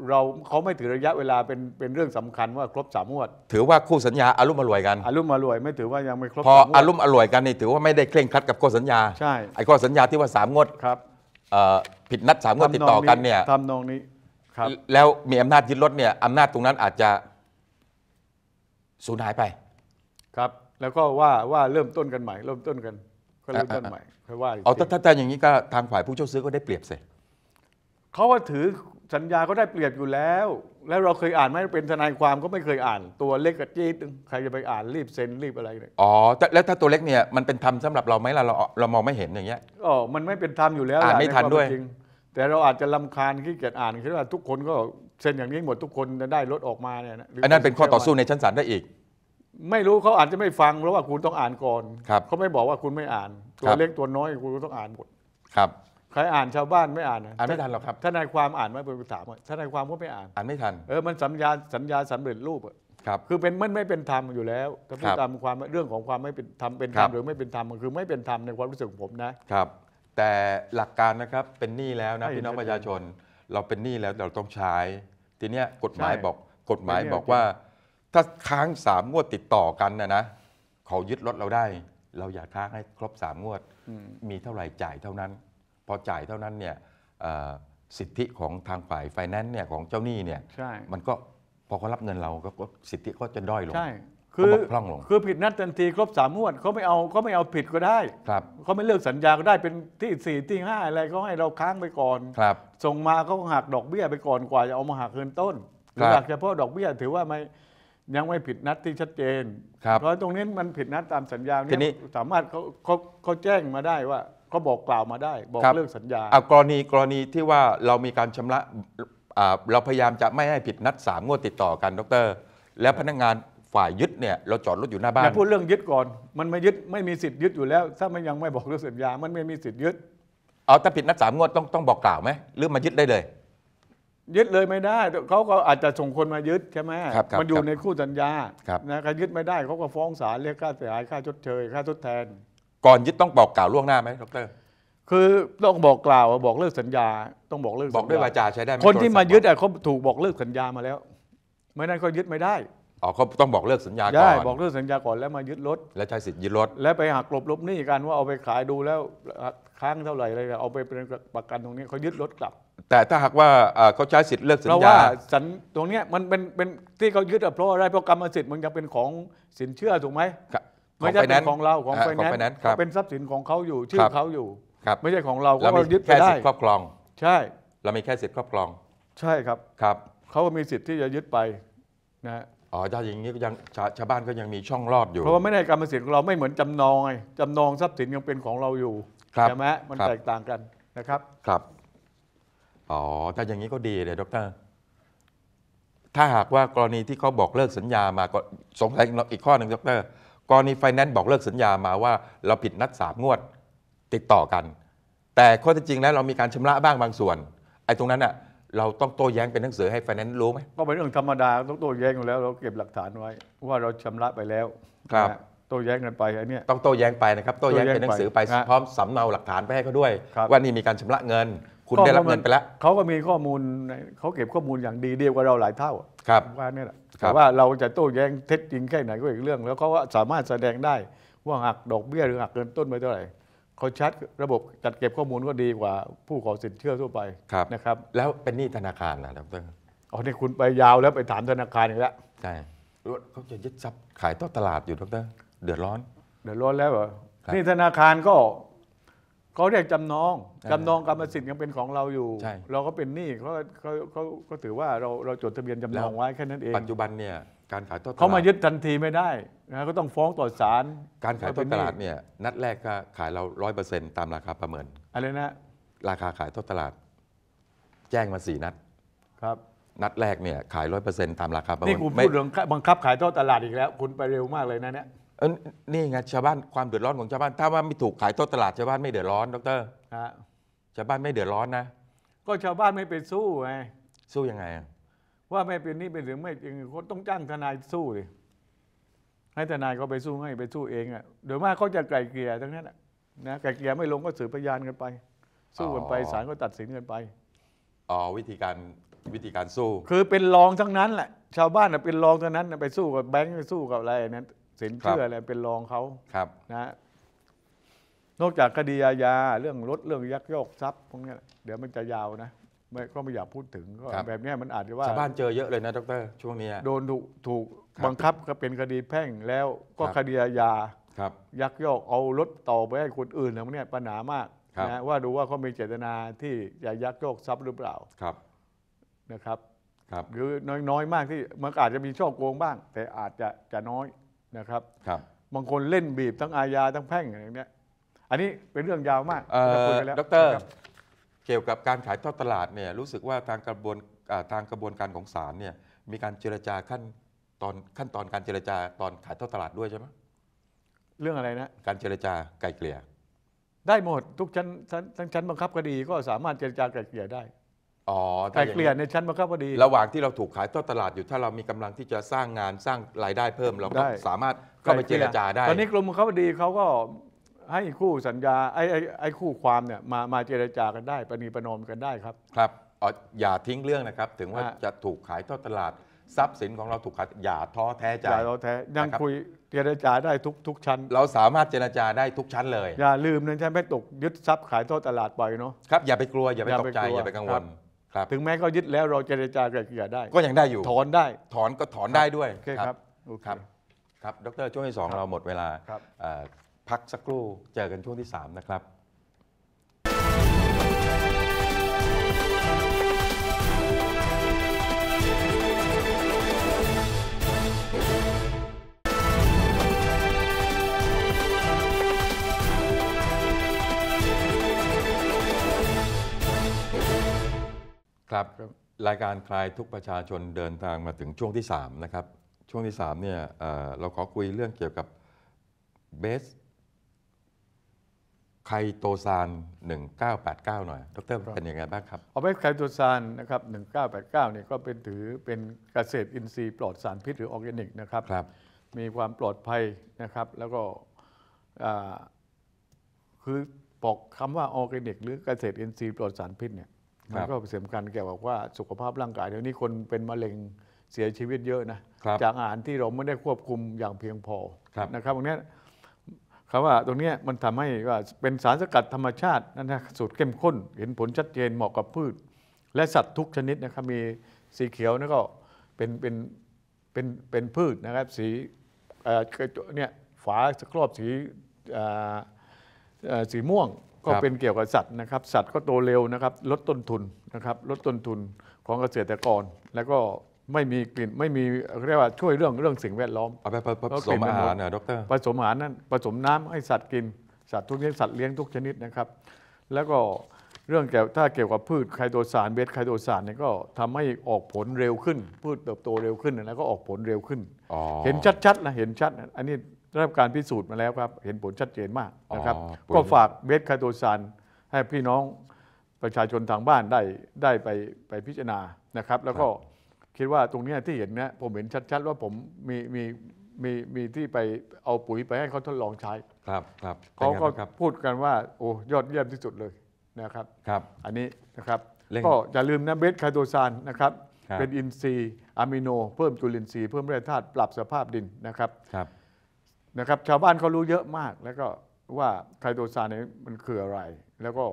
เราเขาไม่ถือระยะเวลาเป็นเป็นเรื่องสำคัญว่าครบสามงวดถือว่าคู่สัญญาอารุ่มอร่อยกันอารุ่มอร่อยไม่ถือว่ายังไม่ครบพออารุ่์อร่อยกันนี่ถือว่าไม่ได้เคร่งครัดกับข้อสัญญาใช่ไอ้ข้อสัญญาที่ว่าสามงวดครับผิดนัดสามงวดติดต่อกันเนี่ยทำนองนี้ครับ แล้วมีอำนาจยึดรถเนี่ยอำนาจตรงนั้นอาจจะสูญหายไป ครับแล้วก็ว่าว่าเริ่มต้นกันใหม่เริ่มต้นกันก็เริ่มต้นใหม่ค่อยว่าอีกเอาถ้าถ้าอย่างนี้ก็ทางฝ่ายผู้เช่าซื้อก็ได้เปรียบเสียเขาว่าถือสัญญาก็ได้เปรียบอยู่แล้ว แล้วเราเคยอ่านไหมเป็นทนายความก็ไม่เคยอ่าน ตัวเล็กกับจี๊ดใครจะไปอ่านรีบเซ็นรีบอะไรเลยอ๋อแล้วถ้าตัวเล็กเนี่ยมันเป็นธรรมสำหรับเราไหมล่ะเราเรามองไม่เห็นอย่างเงี้ยอ๋อมันไม่เป็นธรรมอยู่แล้วอ่านไม่ทันด้วยแต่เราอาจจะลำคาญขี้เกียจอ่านคิดว่าทุกคนก็เซ็นอย่างนี้หมดทุกคนจะได้ลดออกมาเนี่ยนะอันนั้นเป็นข้อต่อสู้ในชั้นศาลได้อีกไม่รู้เขาอาจจะไม่ฟังเพราะว่าคุณต้องอ่านก่อน เขาไม่บอกว่าคุณไม่อ่านตัวเล็กตัวน้อยคุณก็ต้องอ่านหมดครับ ใครอ่านชาวบ้านไม่อ่านอ่านไม่ทันหรอกครับทนายความอ่านไม่เป็นภาษาทนายความก็ไม่อ่านอ่านไม่ทันเออมันสัญญาสัญญาสำเร็จรูปอะครับคือเป็นมันไม่เป็นธรรมอยู่แล้วถ้าพูดตามความเรื่องของความไม่เป็นธรรมเป็นธรรมหรือไม่เป็นธรรมมันคือไม่เป็นธรรมในความรู้สึกผมนะครับ แต่หลักการนะครับเป็นหนี้แล้วนะพี่น้องประชาชน เราเป็นหนี้แล้วเราต้องใช้ ทีเนี้ยกฎหมายบอกกฎหมายบอกว่าถ้าค้างสามงวดติดต่อกันนะนะเขายึดรถเราได้ เราอยากค้างให้ครบสามงวดมีเท่าไหร่จ่ายเท่านั้น พอจ่ายเท่านั้นเนี่ยสิทธิของทางฝ่ายไฟแนนซ์เนี่ยของเจ้าหนี้เนี่ยมันก็พอเขารับเงินเราก็สิทธิก็จะด้อยลงใช่คือพร่องลงคือผิดนัดทันทีครบสามงวดเขาไม่เอาเขาไม่เอาผิดก็ได้ ครับเขาไม่เลิกสัญญาก็ได้เป็นที่สี่ที่ห้าอะไรก็ให้เราค้างไปก่อนครับ ส่งมาเขาหักดอกเบี้ยไปก่อนกว่าจะเอามาหักเงินต้นหรือหักเฉพาะดอกเบี้ยถือว่าไม่ยังไม่ผิดนัดที่ชัดเจนครับเพราะตรงนี้มันผิดนัดตามสัญญาเนี่ยสามารถเขาเขาเขาแจ้งมาได้ว่า เขาบอกกล่าวมาได้ บอกเรื่องสัญญาเอากรณีกรณีที่ว่าเรามีการชำระอ่าเราพยายามจะไม่ให้ผิดนัด3งวดติดต่อกันดร แล้วพนักงานฝ่ายยึดเนี่ยเราจอดรถอยู่หน้าบ้าน่พูดเรื่องยึดก่อน มันไม่ยึดไม่มีสิทธิ์ยึดอยู่แล้ว ถ้ามันยังไม่บอกเรื่องสัญญา มันไม่มีสิทธิ์ยึดเอาถ้าผิดนัดสามงวดต้องต้องบอกกล่าวไหมหรือมายึดได้เลยยึดเลยไม่ได้ เขาก็อาจจะส่งคนมายึดใช่ไหมมันอยู่ในคู่สัญญาครับนะการยึดไม่ได้ เขาก็ฟ้องศาลเรียกค่าเสียหายค่าชดเชยค่าทดแทน ก่อนยึดต้องบอกกล่าวล่วงหน้าไหมดรคือต้องบอกกล่าวบอกเลิกสัญญาต้องบอกเลิกบอกด้วยวาจาใช้ได้ไหมคนที่มายึดอะเขาถูกบอกเลิกสัญญามาแล้ว ไม่นั้นเขายึดไม่ได้อ๋อเขาต้องบอกเลิกสัญญาก่ได้ บอกเลิกสัญญาก่อนแล้วมายึดรถและใช้สิทธิ์ยึดรถ และไปหักกลบลบหนี้กันว่าเอาไปขายดูแล้วค้างเท่าไหร่อะไรเยเอาไปเป็นประกันตรงนี้เขายึดรถกลับแต่ถ้าหากว่าเขาใช้สิทธิ์เลือกสัญญาเพราะว่าสัญตรงนี้มันเป็นเป็นที่เขายึดเพราะอะไรเพราะกรรมสิทธิ์มันยังเป็นของสินเชื่อถูกไหมไม่ใช่เป็นของเราของไฟแนนซ์เป็นทรัพย์สินของเขาอยู่ชื่อเขาอยู่ไม่ใช่ของเราเรายึดแค่สิทธิ์ครอบครอง ใช่ เรามีแค่สิทธิ์ครอบครอง ใช่ครับครับเขาก็มีสิทธิ์ที่จะยึดไปนะอ๋อถ้าอย่างนี้ก็ยังชาวบ้านก็ยังมีช่องรอดอยู่ เพราะว่าไม่ได้กรรมสิทธิ์ของเราไม่เหมือนจำนองไงจำนองทรัพย์สินยังเป็นของเราอยู่ใช่ไหมมันแตกต่างกันนะครับครับอ๋อ ถ้าอย่างนี้ก็ดีเลยดรถ้าหากว่ากรณีที่เขาบอกเลิกสัญญามา ก็สงสัยอีกข้อหนึ่งดรกรณีไฟแนนซ์บอกเลิกสัญญามาว่าเราผิดนัดสามงวดติดต่อกัน แต่ข้อที่จริงแล้วเรามีการชำระบ้างบางส่วน ไอ้ตรงนั้นอ่ะเราต้องโต้แย้งเป็นหนังสือให้ไฟแนนซ์รู้ไหมก็เป็นเรื่องธรรมดาต้องโต้แย้งอยู่แล้ว เราเก็บหลักฐานไว้ว่าเราชำระไปแล้ว ครับ โต้แย้งกันไปไอ้นี่ต้องโต้แย้งไปนะครับ โต้แย้งเป็นหนังสือไป พร้อมสำเนาหลักฐานไปให้เขาด้วยว่านี่มีการชำระเงินคุณได้รับเงินไปแล้วเขาก็มีข้อมูลเขาเก็บข้อมูลอย่างดีเดียวกับเราหลายเท่า ครับว่านี่แหละแต่ว่าเราจะโต้แย้งเท็จจริงแค่ไหนก็อีกเรื่อง แล้วเขาสามารถแสดงได้ว่าหักดอกเบี้ยหรือหักเงินต้นไปเท่าไหร่เขาชัดระบบจัดเก็บข้อมูลก็ดีกว่า ผู้ขอสินเชื่อทั่วไปนะครับ แล้วเป็นหนี้ธนาคารนะครอ๋อนี่คุณไปยาวแล้วไปถามธนาคารอีกแล้วใช่เขาจะยึดทรัพย์ขายต่อตลาดอยู่ดรเดือดร้อน เดือดร้อนแล้วเหรอนี่ธนาคารก็เขาเรียกจำนอง จำนองกรรมสิทธิ์ยังเป็นของเราอยู่ เราก็เป็นหนี้ เขาเขาเขาเขาถือว่าเราเราจดทะเบียนจำนองไว้แค่นั้นเอง ปัจจุบันเนี่ยการขายทอดตลาดเขามายึดทันทีไม่ได้นะก็ต้องฟ้องต่อศาล การขายทอดตลาดเนี่ยนัดแรกก็ขายเราร้อยเปอร์เซ็นต์ตามราคาประเมินอะไรนะราคาขายทอดตลาด แจ้งมาสี่นัด ครับนัดแรกเนี่ยขายร้อยเปอร์เซ็นต์ตามราคาประเมิน นี่คุณพูดเรื่องบังคับขายทอดตลาดอีกแล้วคุณไปเร็วมากเลยนะเนี่ยเอ้นี่ไงชาวบ้านความเดือดร้อนของชาวบ้านถ้าว่าไม่ถูกขายทอดตลาด ชาวบ้านไม่เดือดร้อนดออกเตรฮะ ชาวบ้านไม่เดือดร้อนนะ ก็ชาวบ้านไม่ไปสู้ไง สู้ยังไงอะว่าไม่เป็นนี่เป็นหรือไม่จริงเขาต้องจ้างทนายสู้ดิให้ทนายเขาไปสู้ให้ไปสู้เองอ่ะเดี๋ยวมากเขาจะไกลเกลี่ยทั้งนั้นอะนะไกลเกลี่ยไม่ลงก็สืบพยานกันไป สู้กันไปศาลก็ตัดสินกันไป อ๋อวิธีการวิธีการสู้ คือเป็นรองทั้งนั้นแหละ ชาวบ้าน่ะเป็นรองทั้งนั้นไปสู้กับแบงก์ไปสู้กับอะไรนั้นสินเชื่ออะไรเป็นรองเขาครับนะ นอกจากคดีอาญาเรื่องรถ เรื่องยักยอกทรัพย์พวกนี้เดี๋ยวมันจะยาวนะไม่ก็ไม่อยากพูดถึงแบบนี้มันอาจจะว่าชาวบ้าน เจอเยอะเลยนะดรช่วงนี้โดนถูกถูกบังคับก็เป็นคดีแพ่งแล้วก็คดีอาญาครับ ยักยอกเอารถต่อไปให้คนอื่นอะไรพวกนี้ปัญหามากนะว่า ดูว่าเขามีเจตนาที่จะยักยอกทรัพย์หรือเปล่าครับ นะครับรบหรือน้อยมากที่มันอาจจะมีช่อโกงบ้าง แต่อาจจะจะน้อยนะครับครับบางคนเล่นบีบทั้งอาญาทั้งแพ่งอะไรอย่างเงี้ยอันนี้เป็นเรื่องยาวมากเอ่อคัดรรเกี่ยวกับการขายทอดตลาดเนี่ยรู้สึกว่าทางกระบวนทางกระบวนการของศาลเนี่ยมีการเจรจาขั้นตอนขั้นตอนการเจรจาตอนขายทอดตลาดด้วยใช่ไหมเรื่องอะไรนะการเจรจาไกลเกลี่ย ได้หมดทุกชั้นชั้นทั้งชั้นบังคับคดีก็สามารถเจรจาไกล่เกลี่ยได้อ๋อไก่เกลี่ยในชั้นมังคับอดี ระหว่างที่เราถูกขายทอดตลาดอยู่ถ้าเรามีกำลังที่จะสร้างงานสร้างรายได้เพิ่ม เราก็สามารถเข้าไปเจรจาได้ตอนนี้กรมบังคับอดีเขาก็ให้คู่สัญญาไอ้ไอ้คู่ความเนี่ยมามาเจรจากันได้ประนีประนอมกันได้ครับ ครับอ๋ออย่าทิ้งเรื่องนะครับถึงว่าจะถูกขายทอดตลาด ทรัพย์สินของเราถูกขายอย่าท้อแท้ใจอย่าท้อแท้ยังคุยเจรจาได้ทุกทุกชั้น เราสามารถเจรจาได้ทุกชั้น เลยอย่าลืมนะใช่ไหมตกยึดทรัพย์ขายทอดตลาดไปเนาะครับอย่าไปกลัวอย่าไปตกใจอย่าไปกังวลครับถึงแม้เขายึดแล้วเราเจรจาไกลเกลี่ยได้ ก็ยังได้อยู่ ถอนได้ ถอนก็ถอนได้ด้วยโอเคครับโอเคครับ ครับดรช่วงที่สองเราหมดเวลาพักสักครู่เจอกันช่วงที่ 3 นะครับครับรายการคลายทุกประชาชนเดินทางมาถึงช่วงที่ 3 นะครับ ช่วงที่ 3เนี่ยเเราขอคุยเรื่องเกี่ยวกับเบสไคโตซาน1989 หน่อยดรเป็นยังไงบ้างครับเอาไปไคโตซานนะครับ1989เนี่ยก็เป็นถือเป็นเกษตรอินทรีย์ปลอดสารพิษหรือออร์แกนิกนะครับครับมีความปลอดภัยนะครับแล้วก็คือบอกคำว่าออร์แกนิก หรือเกษตรอินทรีย์ปลอดสารพิษเนี่ยมันก็เสริมกันแกบอกว่าสุขภาพร่างกายเดี๋ยวนี้คนเป็นมะเร็งเสียชีวิตเยอะนะจากอาหารที่เราไม่ได้ควบคุมอย่างเพียงพอนะครับตรงนี้คำว่าตรงนี้มันทำให้ว่าเป็นสารสกัดธรรมชาตินั่นะสูตรเข้มข้น เห็นผลชัดเจนเหมาะกับพืช และสัตว์ทุกชนิดนะครับมีสีเขียวนั่นก็เป็นเป็นเป็นเป็นพืชนะครับสีเนี่ยฝาครอบสีสีม่วงก็เป็นเกี่ยวกับสัตว์นะครับ สัตว์ก็โตเร็วนะครับ ลดต้นทุนนะครับ ลดต้นทุนของเกษตรกร แล้วก็ไม่มีกลิ่น ไม่มีเรียกว่าช่วยเรื่องเรื่องสิ่งแวดล้อมเอาไปผสมอาหารนะดรผสมอาหารนั่น ผสมน้ำให้สัตว์กิน สัตว์ทุกชนิดสัตว์เลี้ยงทุกชนิดนะครับ แล้วก็เรื่องเกี่ยวถ้าเกี่ยวกับพืชไคโตสารเบสไคโตสารเนี่ยก็ทำให้ออกผลเร็วขึ้น พืชเติบโตเร็วขึ้น แล้วก็ออกผลเร็วขึ้น เห็นชัดๆนะ เห็นชัด อันนี้ได้รับการพิสูจน์มาแล้วครับ เห็นผลชัดเจนมากนะครับ ก็ฝาก เบสคาโตซันให้พี่น้องประชาชนทางบ้านได้ได้ไปไปพิจารณานะครับ แล้วก็คิดว่าตรงนี้ที่เห็นเนียผมเห็นชัดๆ ว่าผมมีมีมีมีที่ไปเอาปุ๋ยไปให้เขาทดลองใช้ ครับ ครับเขาก็พูดกันว่าโอ้ยอดเยี่ยมที่สุดเลยนะครับครับ อันนี้นะครับก็อย่าลืมนะเบสคาโตซานนะครับ เป็นอินทรีย์อะมิโนเพิ่มจุลินทรีย์เพิ่มแร่ธาตุปรับสภาพดินนะครับนะครับชาวบ้านเขารู้เยอะมาก แล้วก็ว่าไคโตซานเนี่ยมันคืออะไรแล้วก็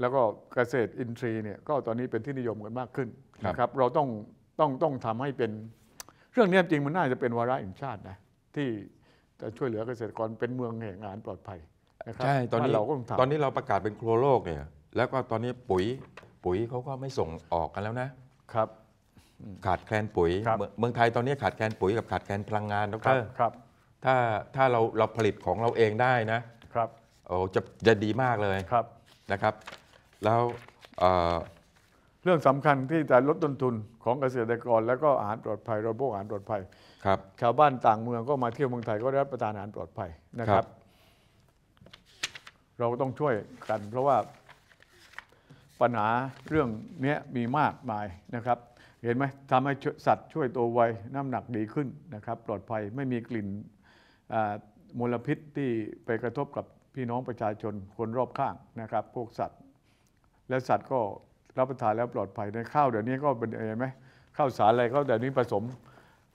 แล้วก็เกษตรอินทรีย์เนี่ยก็ตอนนี้เป็นที่นิยมกันมากขึ้นนะครับ เราต้องต้องต้องทำให้เป็น เรื่องนี้จริงมันน่าจะเป็นวาระแห่งชาตินะที่จะช่วยเหลือเกษตรกรเป็นเมืองแห่งงานปลอดภัยนะครับใช่ ตอนนี้เราก็ต้องทำตอนนี้เราประกาศเป็นครัวโลกเนี่ย แล้วก็ตอนนี้ปุ๋ยปุ๋ยเขาก็ไม่ส่งออกกันแล้วนะครับ ขาดแคลนปุ๋ย เมืองไทยตอนนี้ขาดแคลนปุ๋ยกับขาดแคลนพลังงานนะครับถ้าถ้าเราเราผลิตของเราเองได้นะครับโอ้จะจะดีมากเลยครับนะครับแล้วเเรื่องสำคัญที่จะลดต้นทุนของเกษตรกรแล้วก็อาหารปลอดภัยระบบอาหารปลอดภัยครับชาวบ้านต่างเมืองก็มาเที่ยวเมืองไทย ก็ได้รับประทานอาหารปลอดภัยนะครัรบเราต้องช่วยกัน เพราะว่าปัญหาเรื่องเนี้ยมีมากมายนะครับ เห็นไหมทำให้สัตว์ช่วยตัวไวน้ำหนักดีขึ้นนะครับ ปลอดภัยไม่มีกลิ่นมลพิษที่ไปกระทบกับพี่น้องประชาชนคนรอบข้างนะครับพวกสัตว์ และสัตว์ก็รับประทานแล้วปลอดภัยในข้าวเดี๋ยวนี้ก็เป็นไงไหมข้าวสารอะไรก็เดี๋ยวนี้ผสม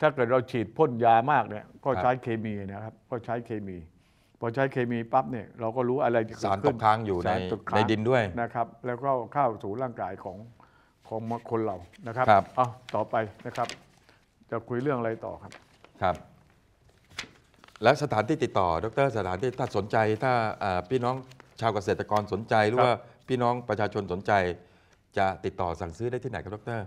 ถ้าเกิดเราฉีดพ่นยามากเนี่ยก็ใช้เคมีนะครับ ก็ใช้เคมี พอใช้เคมีปั๊บเนี่ยเราก็รู้อะไรจะเกิดขึ้นสารตกค้างอยู่ในในดินด้วยนะครับ แล้วก็เข้าสู่ร่างกายของของคนเรานะครับเอาต่อไปนะครับ จะคุยเรื่องอะไรต่อครับครับและสถานที่ติดต่อ ดรสถานที่ถ้าสนใจถ้าพี่น้องชาวเกษตรกรสนใจหรือว่าพี่น้องประชาชนสนใจ จะติดต่อสั่งซื้อได้ที่ไหนครับ ดร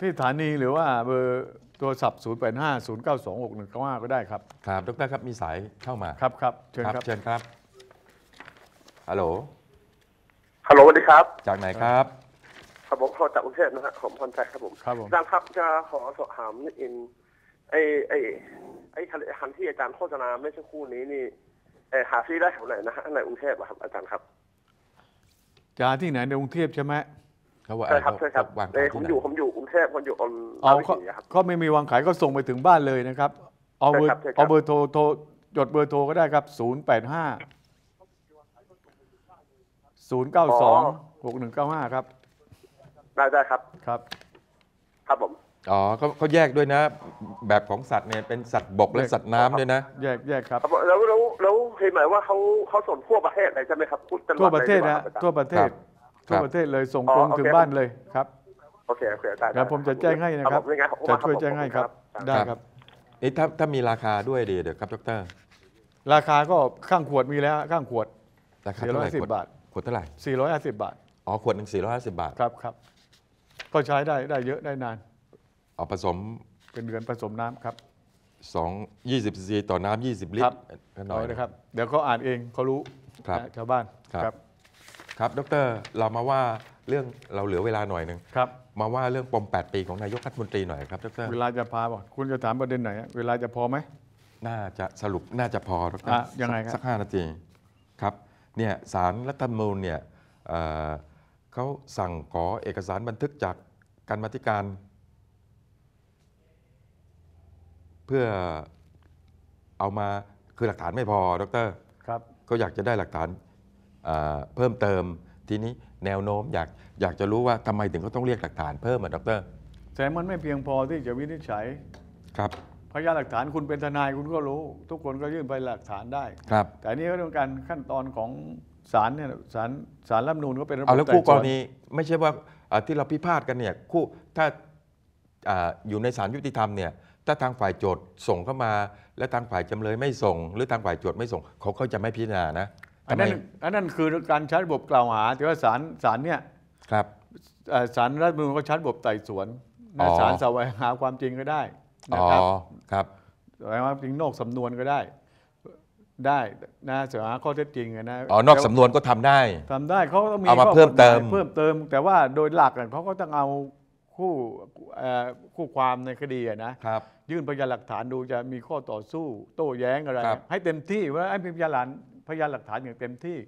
ที่สถานีหรือว่าเบอร์โทรศัพท์0 8 5 0 9 2 6 1 9 5ก็ได้ครับ ครับ ดรครับ มีสายเข้ามา ครับครับ เชิญครับ เชิญครับ ฮัลโหล ฮัลโหลสวัสดีครับ จากไหนครับครับผมพอจากกรุงเทพนะครับผมพรชัยครับผม ครับผมดังครับจะขอสอบถามนิดนึงไอไอไอ้คันที่อาจารย์โฆษณาไม่ใช่คู่นี้นี่เออหาซื้อได้แถวไหนนะฮะในกรุงเทพอะครับอาจารย์ครับจานที่ไหนในกรุงเทพใช่ไหมเขาว่าใช่ครับใช่ครับวางขายผมอยู่ผมอยู่กรุงเทพผมอยู่ออนไลน์ครับก็ไม่มีวางขายก็ส่งไปถึงบ้านเลยนะครับเอาเบอร์เอาเบอร์โทรโทรจดเบอร์โทรก็ได้ครับ 0 8 5 0 9 2 6 1 9 5 ครับได้ได้ครับครับ ครับผมอ๋อเขาเขาแยกด้วยนะ แบบของสัตว์เนี่ยเป็นสัตว์บกและสัตว์น้ำด้วยนะ แยกแยกครับ แล้วแล้วแล้วเคยหมายว่าเขาเขาส่งทั่วประเทศเลยใช่ไหมครับพูดทั่วประเทศนะทั่วประเทศทั่วประเทศเลยส่งตรงถึงบ้านเลยครับโอเคโอเคได้ครับผมจะแจ้งให้นะครับจะช่วยแจ้งให้ครับ ได้ครับนี่ถ้าถ้ามีราคาด้วยดีเดี๋ยวครับดรราคาก็ข้างขวดมีแล้วข้างขวดราคาเท่าไหร่ขวดบาท ขวดเท่าไหร่450บาทอ๋อขวดหนึ่งสี่ร้อยห้าสิบบาทครับครับก็ใช้ได้ได้เยอะได้นานเอาผสมเป็นเดือนผสมน้ำครับสองยี่สิบซีต่อน้ำยี่สิบลิตรกันหน้่อยนะครับเดี๋ยวเขาอ่านเองเขารู้ครับชาวบ้านครับ ครับดรเรามาว่าเรื่องเราเหลือเวลาหน่อยหนึ่งครับมาว่าเรื่องปม8 ปีของนายกรัฐมนตรีหน่อยครับดรเวลาจะพาบ่คุณจะถามประเด็นไหนเวลาจะพอไหมน่าจะสรุปน่าจะพอดรยังไงครับสักห้านาทีครับเนี่ยสารรัฐธรรมนูญเนี่ยเเขาสั่งขอเอกสารบันทึกจากการมาธิการพื่อเอามาคือหลักฐานไม่พอดรครับก็อยากจะได้หลักฐานเพิ่มเติมทีนี้แนวโน้มอยากอยากจะรู้ว่าทำไมถึงเขาต้องเรียกหลักฐานเพิ่มอ่ะดรแต่มันไม่เพียงพอที่จะวินิจฉัยครับพยานหลักฐานคุณเป็นทนายคุณก็รู้ ทุกคนก็ยื่นไปหลักฐานได้ครับ แต่นี่ก็ื่องการขั้นตอนของศาลเนี่ยศาลศาลรัฐนูนก็เป็นระบบเอาแล้วคู่กรณีไม่ใช่ว่าที่เราพิพาทกันเนี่ยคู่ถ้าอยู่ในศาลยุติธรรมเนี่ยถ้าทางฝ่ายโจทย์ส่งเข้ามา และทางฝ่ายจำเลยไม่ส่งหรือทางฝ่ายโจทย์ไม่ส่งเขาก็จะไม่พิจารณานะอันนั้นอันนั้นคือการใช้ระบบกล่าวหาแต่ว่าศาลศาลเนี่ยครับศาลรัฐมนูลก็ใช้ระบบไต่สวนศาลสวหาความจริงก็ได้นะครับครับสวาความจริงนอกสำนวนก็ได้ได้นะสหาข้อเท็จจริงนะอ๋อนอกสำนวนก็ทำได้ ทำได้เขาต้องมีเอามาเพิ่มเติม เพิ่มเติมแต่ว่าโดยหลักเขาก็ต้องเอาคู่คู่ความในคดีนะครับยื่นพยานหลักฐานดูจะมีข้อต่อสู้ โต้แย้งอะไรให้เต็มที่ว่าให้พยานหลักพยานหลักฐานอย่างเต็มที่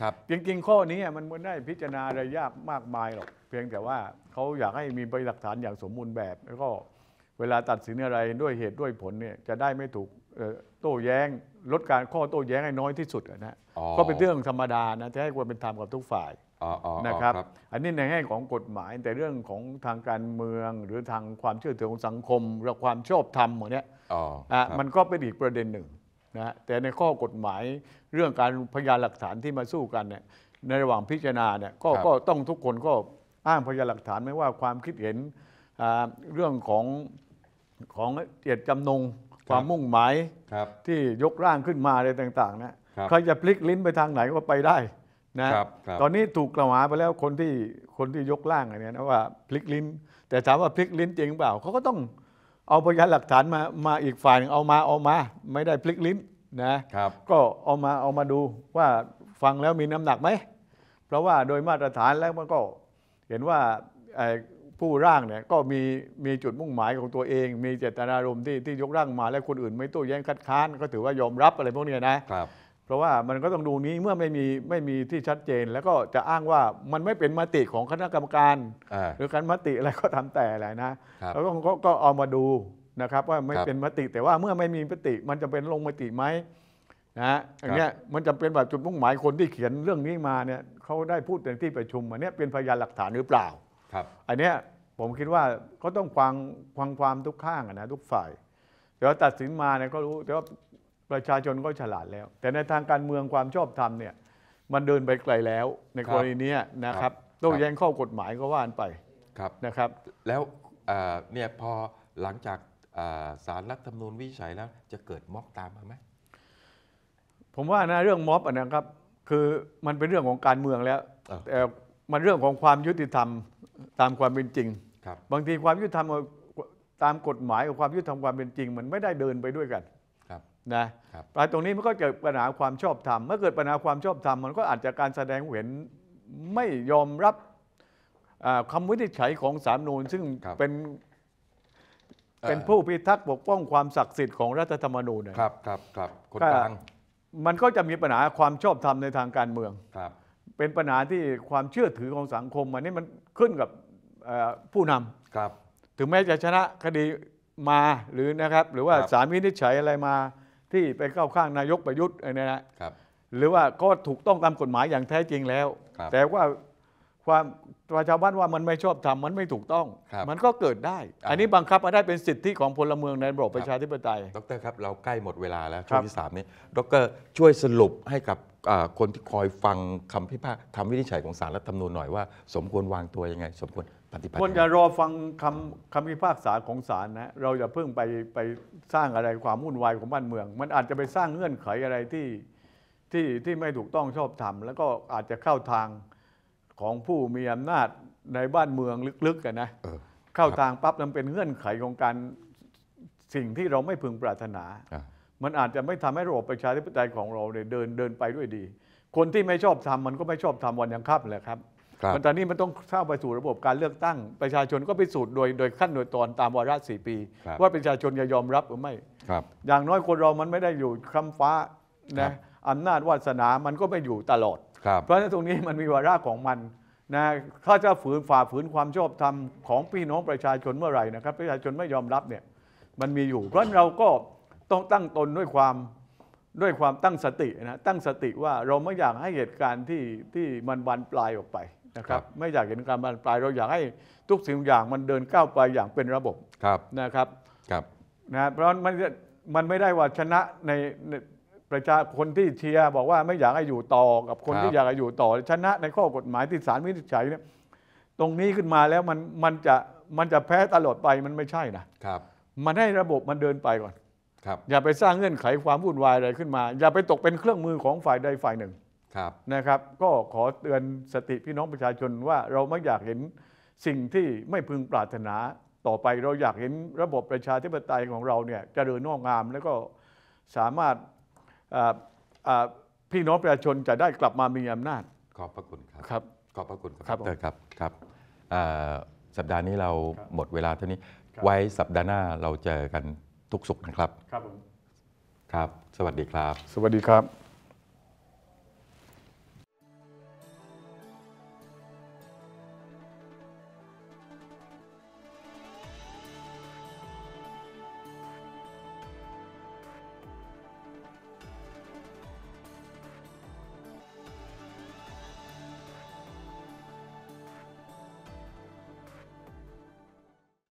ครับจริงๆข้อนี้มันไม่ได้พิจารณาอะไรยากมากมายหรอกเพียงแต่ว่าเขาอยากให้มีพยานหลักฐานอย่างสมบูรณ์แบบ แล้วก็เวลาตัดสินอะไรด้วยเหตุด้วยผลเนี่ยจะได้ไม่ถูกโต้แย้งลดการข้อโต้แย้งให้น้อยที่สุดนะก็เป็นเรื่องธรรมดานะที่ให้ความเป็นธรรมกับทุกฝ่ายนะครับ อันนี้ในแง่ของกฎหมายแต่เรื่องของทางการเมืองหรือทางความเชื่อถือของสังคมหรือความชอบธรรมหม่านี้มันก็เป็นอีกประเด็นหนึ่งนะแต่ในข้อกฎหมายเรื่องการพยานหลักฐานที่มาสู้กันเนี่ยในระหว่างพิจารณาเนี่ยก็ก็ต้องทุกคนก็อ้างพยานหลักฐานไม่ว่าความคิดเห็นเรื่องของของเจตจำนงความมุ่งหมายที่ยกร่างขึ้นมาอะไรต่างๆนะใครจะพลิกลิ้นไปทางไหนก็ไปได้นะตอนนี้ถูกกล่าวหาไปแล้วคนที่คนที่ยกล่างอะไรเนี่ยนะว่าพลิกลิ้นแต่ถามว่าพลิกลิ้นจริงเปล่าเขาก็ต้องเอาพยานหลักฐานมามาอีกฝ่ายนึงเอามาเอามา ไม่ได้พลิกลิ้นนะก็เอามาเอามาดูว่าฟังแล้วมีน้ำหนักไหมเพราะว่าโดยมาตรฐานแล้วมันก็เห็นว่าผู้ร่างเนี่ยก็มีมีจุดมุ่งหมายของตัวเอง มีเจตนารมณ์ที่ที่ยกร่างมาและคนอื่น ไม่โต้แย้งคัดค้านก็ถือว่ายอมรับอะไรพวกนี้นะครับเพราะว่ามันก็ต้องดูนี้เมื่อไม่มีไม่มีที่ชัดเจนแล้วก็จะอ้างว่ามันไม่เป็นมติของคณะกรรมการหรือการมติอะไรก็ทำแต่อะไรนะ แล้วก็ก็เอามาดูนะครับว่าไม่เป็นมติแต่ว่าเมื่อไม่มีมติมันจะเป็นลงมติไหมนะอย่างเงี้ยมันจะเป็นแบบจุดมุ่งหมายคนที่เขียนเรื่องนี้มาเนี่ยเขาได้พูดในที่ประชุมอันนี้เป็นพยานหลักฐานหรือเปล่าครับ อันเนี้ยผมคิดว่าก็ต้องฟังฟังความทุกข้างนะทุกฝ่าย เดี๋ยวตัดสินมาเนี่ยก็รู้แต่ว่าประชาชนก็ฉลาดแล้วแต่ในทางการเมืองความชอบธรรมเนี่ยมันเดินไปไกลแล้ว ในกรณีนี้นะครับต้องแย้งข้อกฎหมายก็ว่านไปครับนะครับ แล้วเนี่ยพอหลังจากสารรัฐธรรมนูญวิจัยแล้วจะเกิดม็อบตามมาไหมผมว่านะเรื่องม็อบนะครับคือมันเป็นเรื่องของการเมืองแล้วแต่มันเรื่องของความยุติธรรมตามความเป็นจริงบบางทีความยุติธรรมตามกฎหมายกับความยุติธรรมความเป็นจริงมันไม่ได้เดินไปด้วยกันนะปลายตรงนี้มันก็เกิดปัญหาความชอบธรรม เมื่อเกิดปัญหาความชอบธรรมมันก็อาจจะการแสดงเห็น ไม่ยอมรับคำวินิจฉัยของสามนูนซึ่งเป็นเป็นผู้พิทักษ์ปกป้องความศักดิ์สิทธิ์ของรัฐธรรมนูญครับครับครับคนกลาง มันก็จะมีปัญหาความชอบธรรมในทางการเมืองครับเป็นปัญหาที่ความเชื่อถือของสังคมอันนี้มันขึ้นกับผู้นำครับถึงแม้จะชนะคดีมาหรือนะครับหรือว่าสามวินิจฉัยอะไรมาที่ไปเข้าข้างนายกประยุทธ์เนี่ยนะครับหรือว่าก็ถูกต้องตามกฎหมายอย่างแท้จริงแล้ว แต่ว่าความประชาชนว่ามันไม่ชอบทำมันไม่ถูกต้อง มันก็เกิดได้ อันนี้บังคับมาได้เป็นสิทธิของพลเมือง ในระบบประชาธิปไตย ดรครับเราใกล้หมดเวลาแล้วช่วงที่สามนี้ดรช่วยสรุปให้กับคนที่คอยฟังคำพิพากษาคำวินิจฉัยของศาลรัฐธรรมนูญหน่อยว่าสมควรวางตัวยังไง สมควรปฏิบัติคนจะรอฟังคำคำพิพากษาของศาลนะ เราอย่าเพิ่งไปไปสร้างอะไรความวุ่นวายของบ้านเมือง มันอาจจะไปสร้างเงื่อนไขอะไรที่ที่ที่ไม่ถูกต้องชอบธรรมแล้วก็อาจจะเข้าทางของผู้มีอำนาจในบ้านเมืองลึกๆกันนะ เข้าทางปั๊บมันเป็นเงื่อนไขของการสิ่งที่เราไม่พึงปรารถนา มันอาจจะไม่ทำให้ระบบประชาธิปไตยของเราเนี่ยเดินเดินไปด้วยดี คนที่ไม่ชอบทำมันก็ไม่ชอบทำวันยังคับแหละครับมันตอนนี้มันต้องเข้าไปสู่ระบบการเลือกตั้ง ประชาชนก็ไปสูตรโดยโดยขั้นโดยตอนตามวาระสี่ปี ว่าประชาชนจะยอมรับหรือไม่ อย่างน้อยคนเรามันไม่ได้อยู่คำฟ้านะอำนาจวาสนา มันก็ไม่อยู่ตลอด เพราะฉะนั้นตรงนี้มันมีวาระของมันนะถ้าจะฝืนฝ่าฝืนความชอบธรรม ของพี่น้องประชาชนเมื่อไหร่นะครับ ประชาชนไม่ยอมรับเนี่ยมันมีอยู่ เพราะเราก็ต้องตั้งตนด้วยความด้วยความตั้งสตินะตั้งสติว่าเราไม่อยากให้เหตุการณ์ที่ที่มันบานปลายออกไปนะครับไม่อยากเห็นการบานปลาย เราอยากให้ทุกสิ่งอย่างมันเดินก้าวไปอย่างเป็นระบบครับนะครับครับนะเพราะมันมันไม่ได้ว่าชนะในประชาคนที่เชียร์บอกว่าไม่อยากให้อยู่ต่อกับคนที่อยากให้อยู่ต่อ ชนะในข้อกฎหมายที่ศาลวินิจฉัยเนี่ยตรงนี้ขึ้นมาแล้ว มันมันจะมันจะแพ้ตลอดไปมันไม่ใช่นะครับมันให้ระบบมันเดินไปก่อนครับอย่าไปสร้างเงื่อนไขความวุ่นวายอะไรขึ้นมาอย่าไปตกเป็นเครื่องมือของฝ่ายใดฝ่ายหนึ่งนะครับก็ขอเตือนสติพี่น้องประชาชนว่าเราไม่อยากเห็นสิ่งที่ไม่พึงปรารถนา ต่อไปเราอยากเห็นระบบประชาธิปไตยของเราเนี่ยจเจริญงอกงาม แล้วก็สามารถพี่น้องประชาชนจะได้กลับมามีอำนาจ ขอบพระคุณครับครับขอบพระคุณครับเรัครับครับสัปดาห์นี้เราหมดเวลาเท่านี้ไว้สัปดาห์หน้าเราเจอกันทุกสุขนะครับครับครับ สวัสดีครับ สวัสดีครับ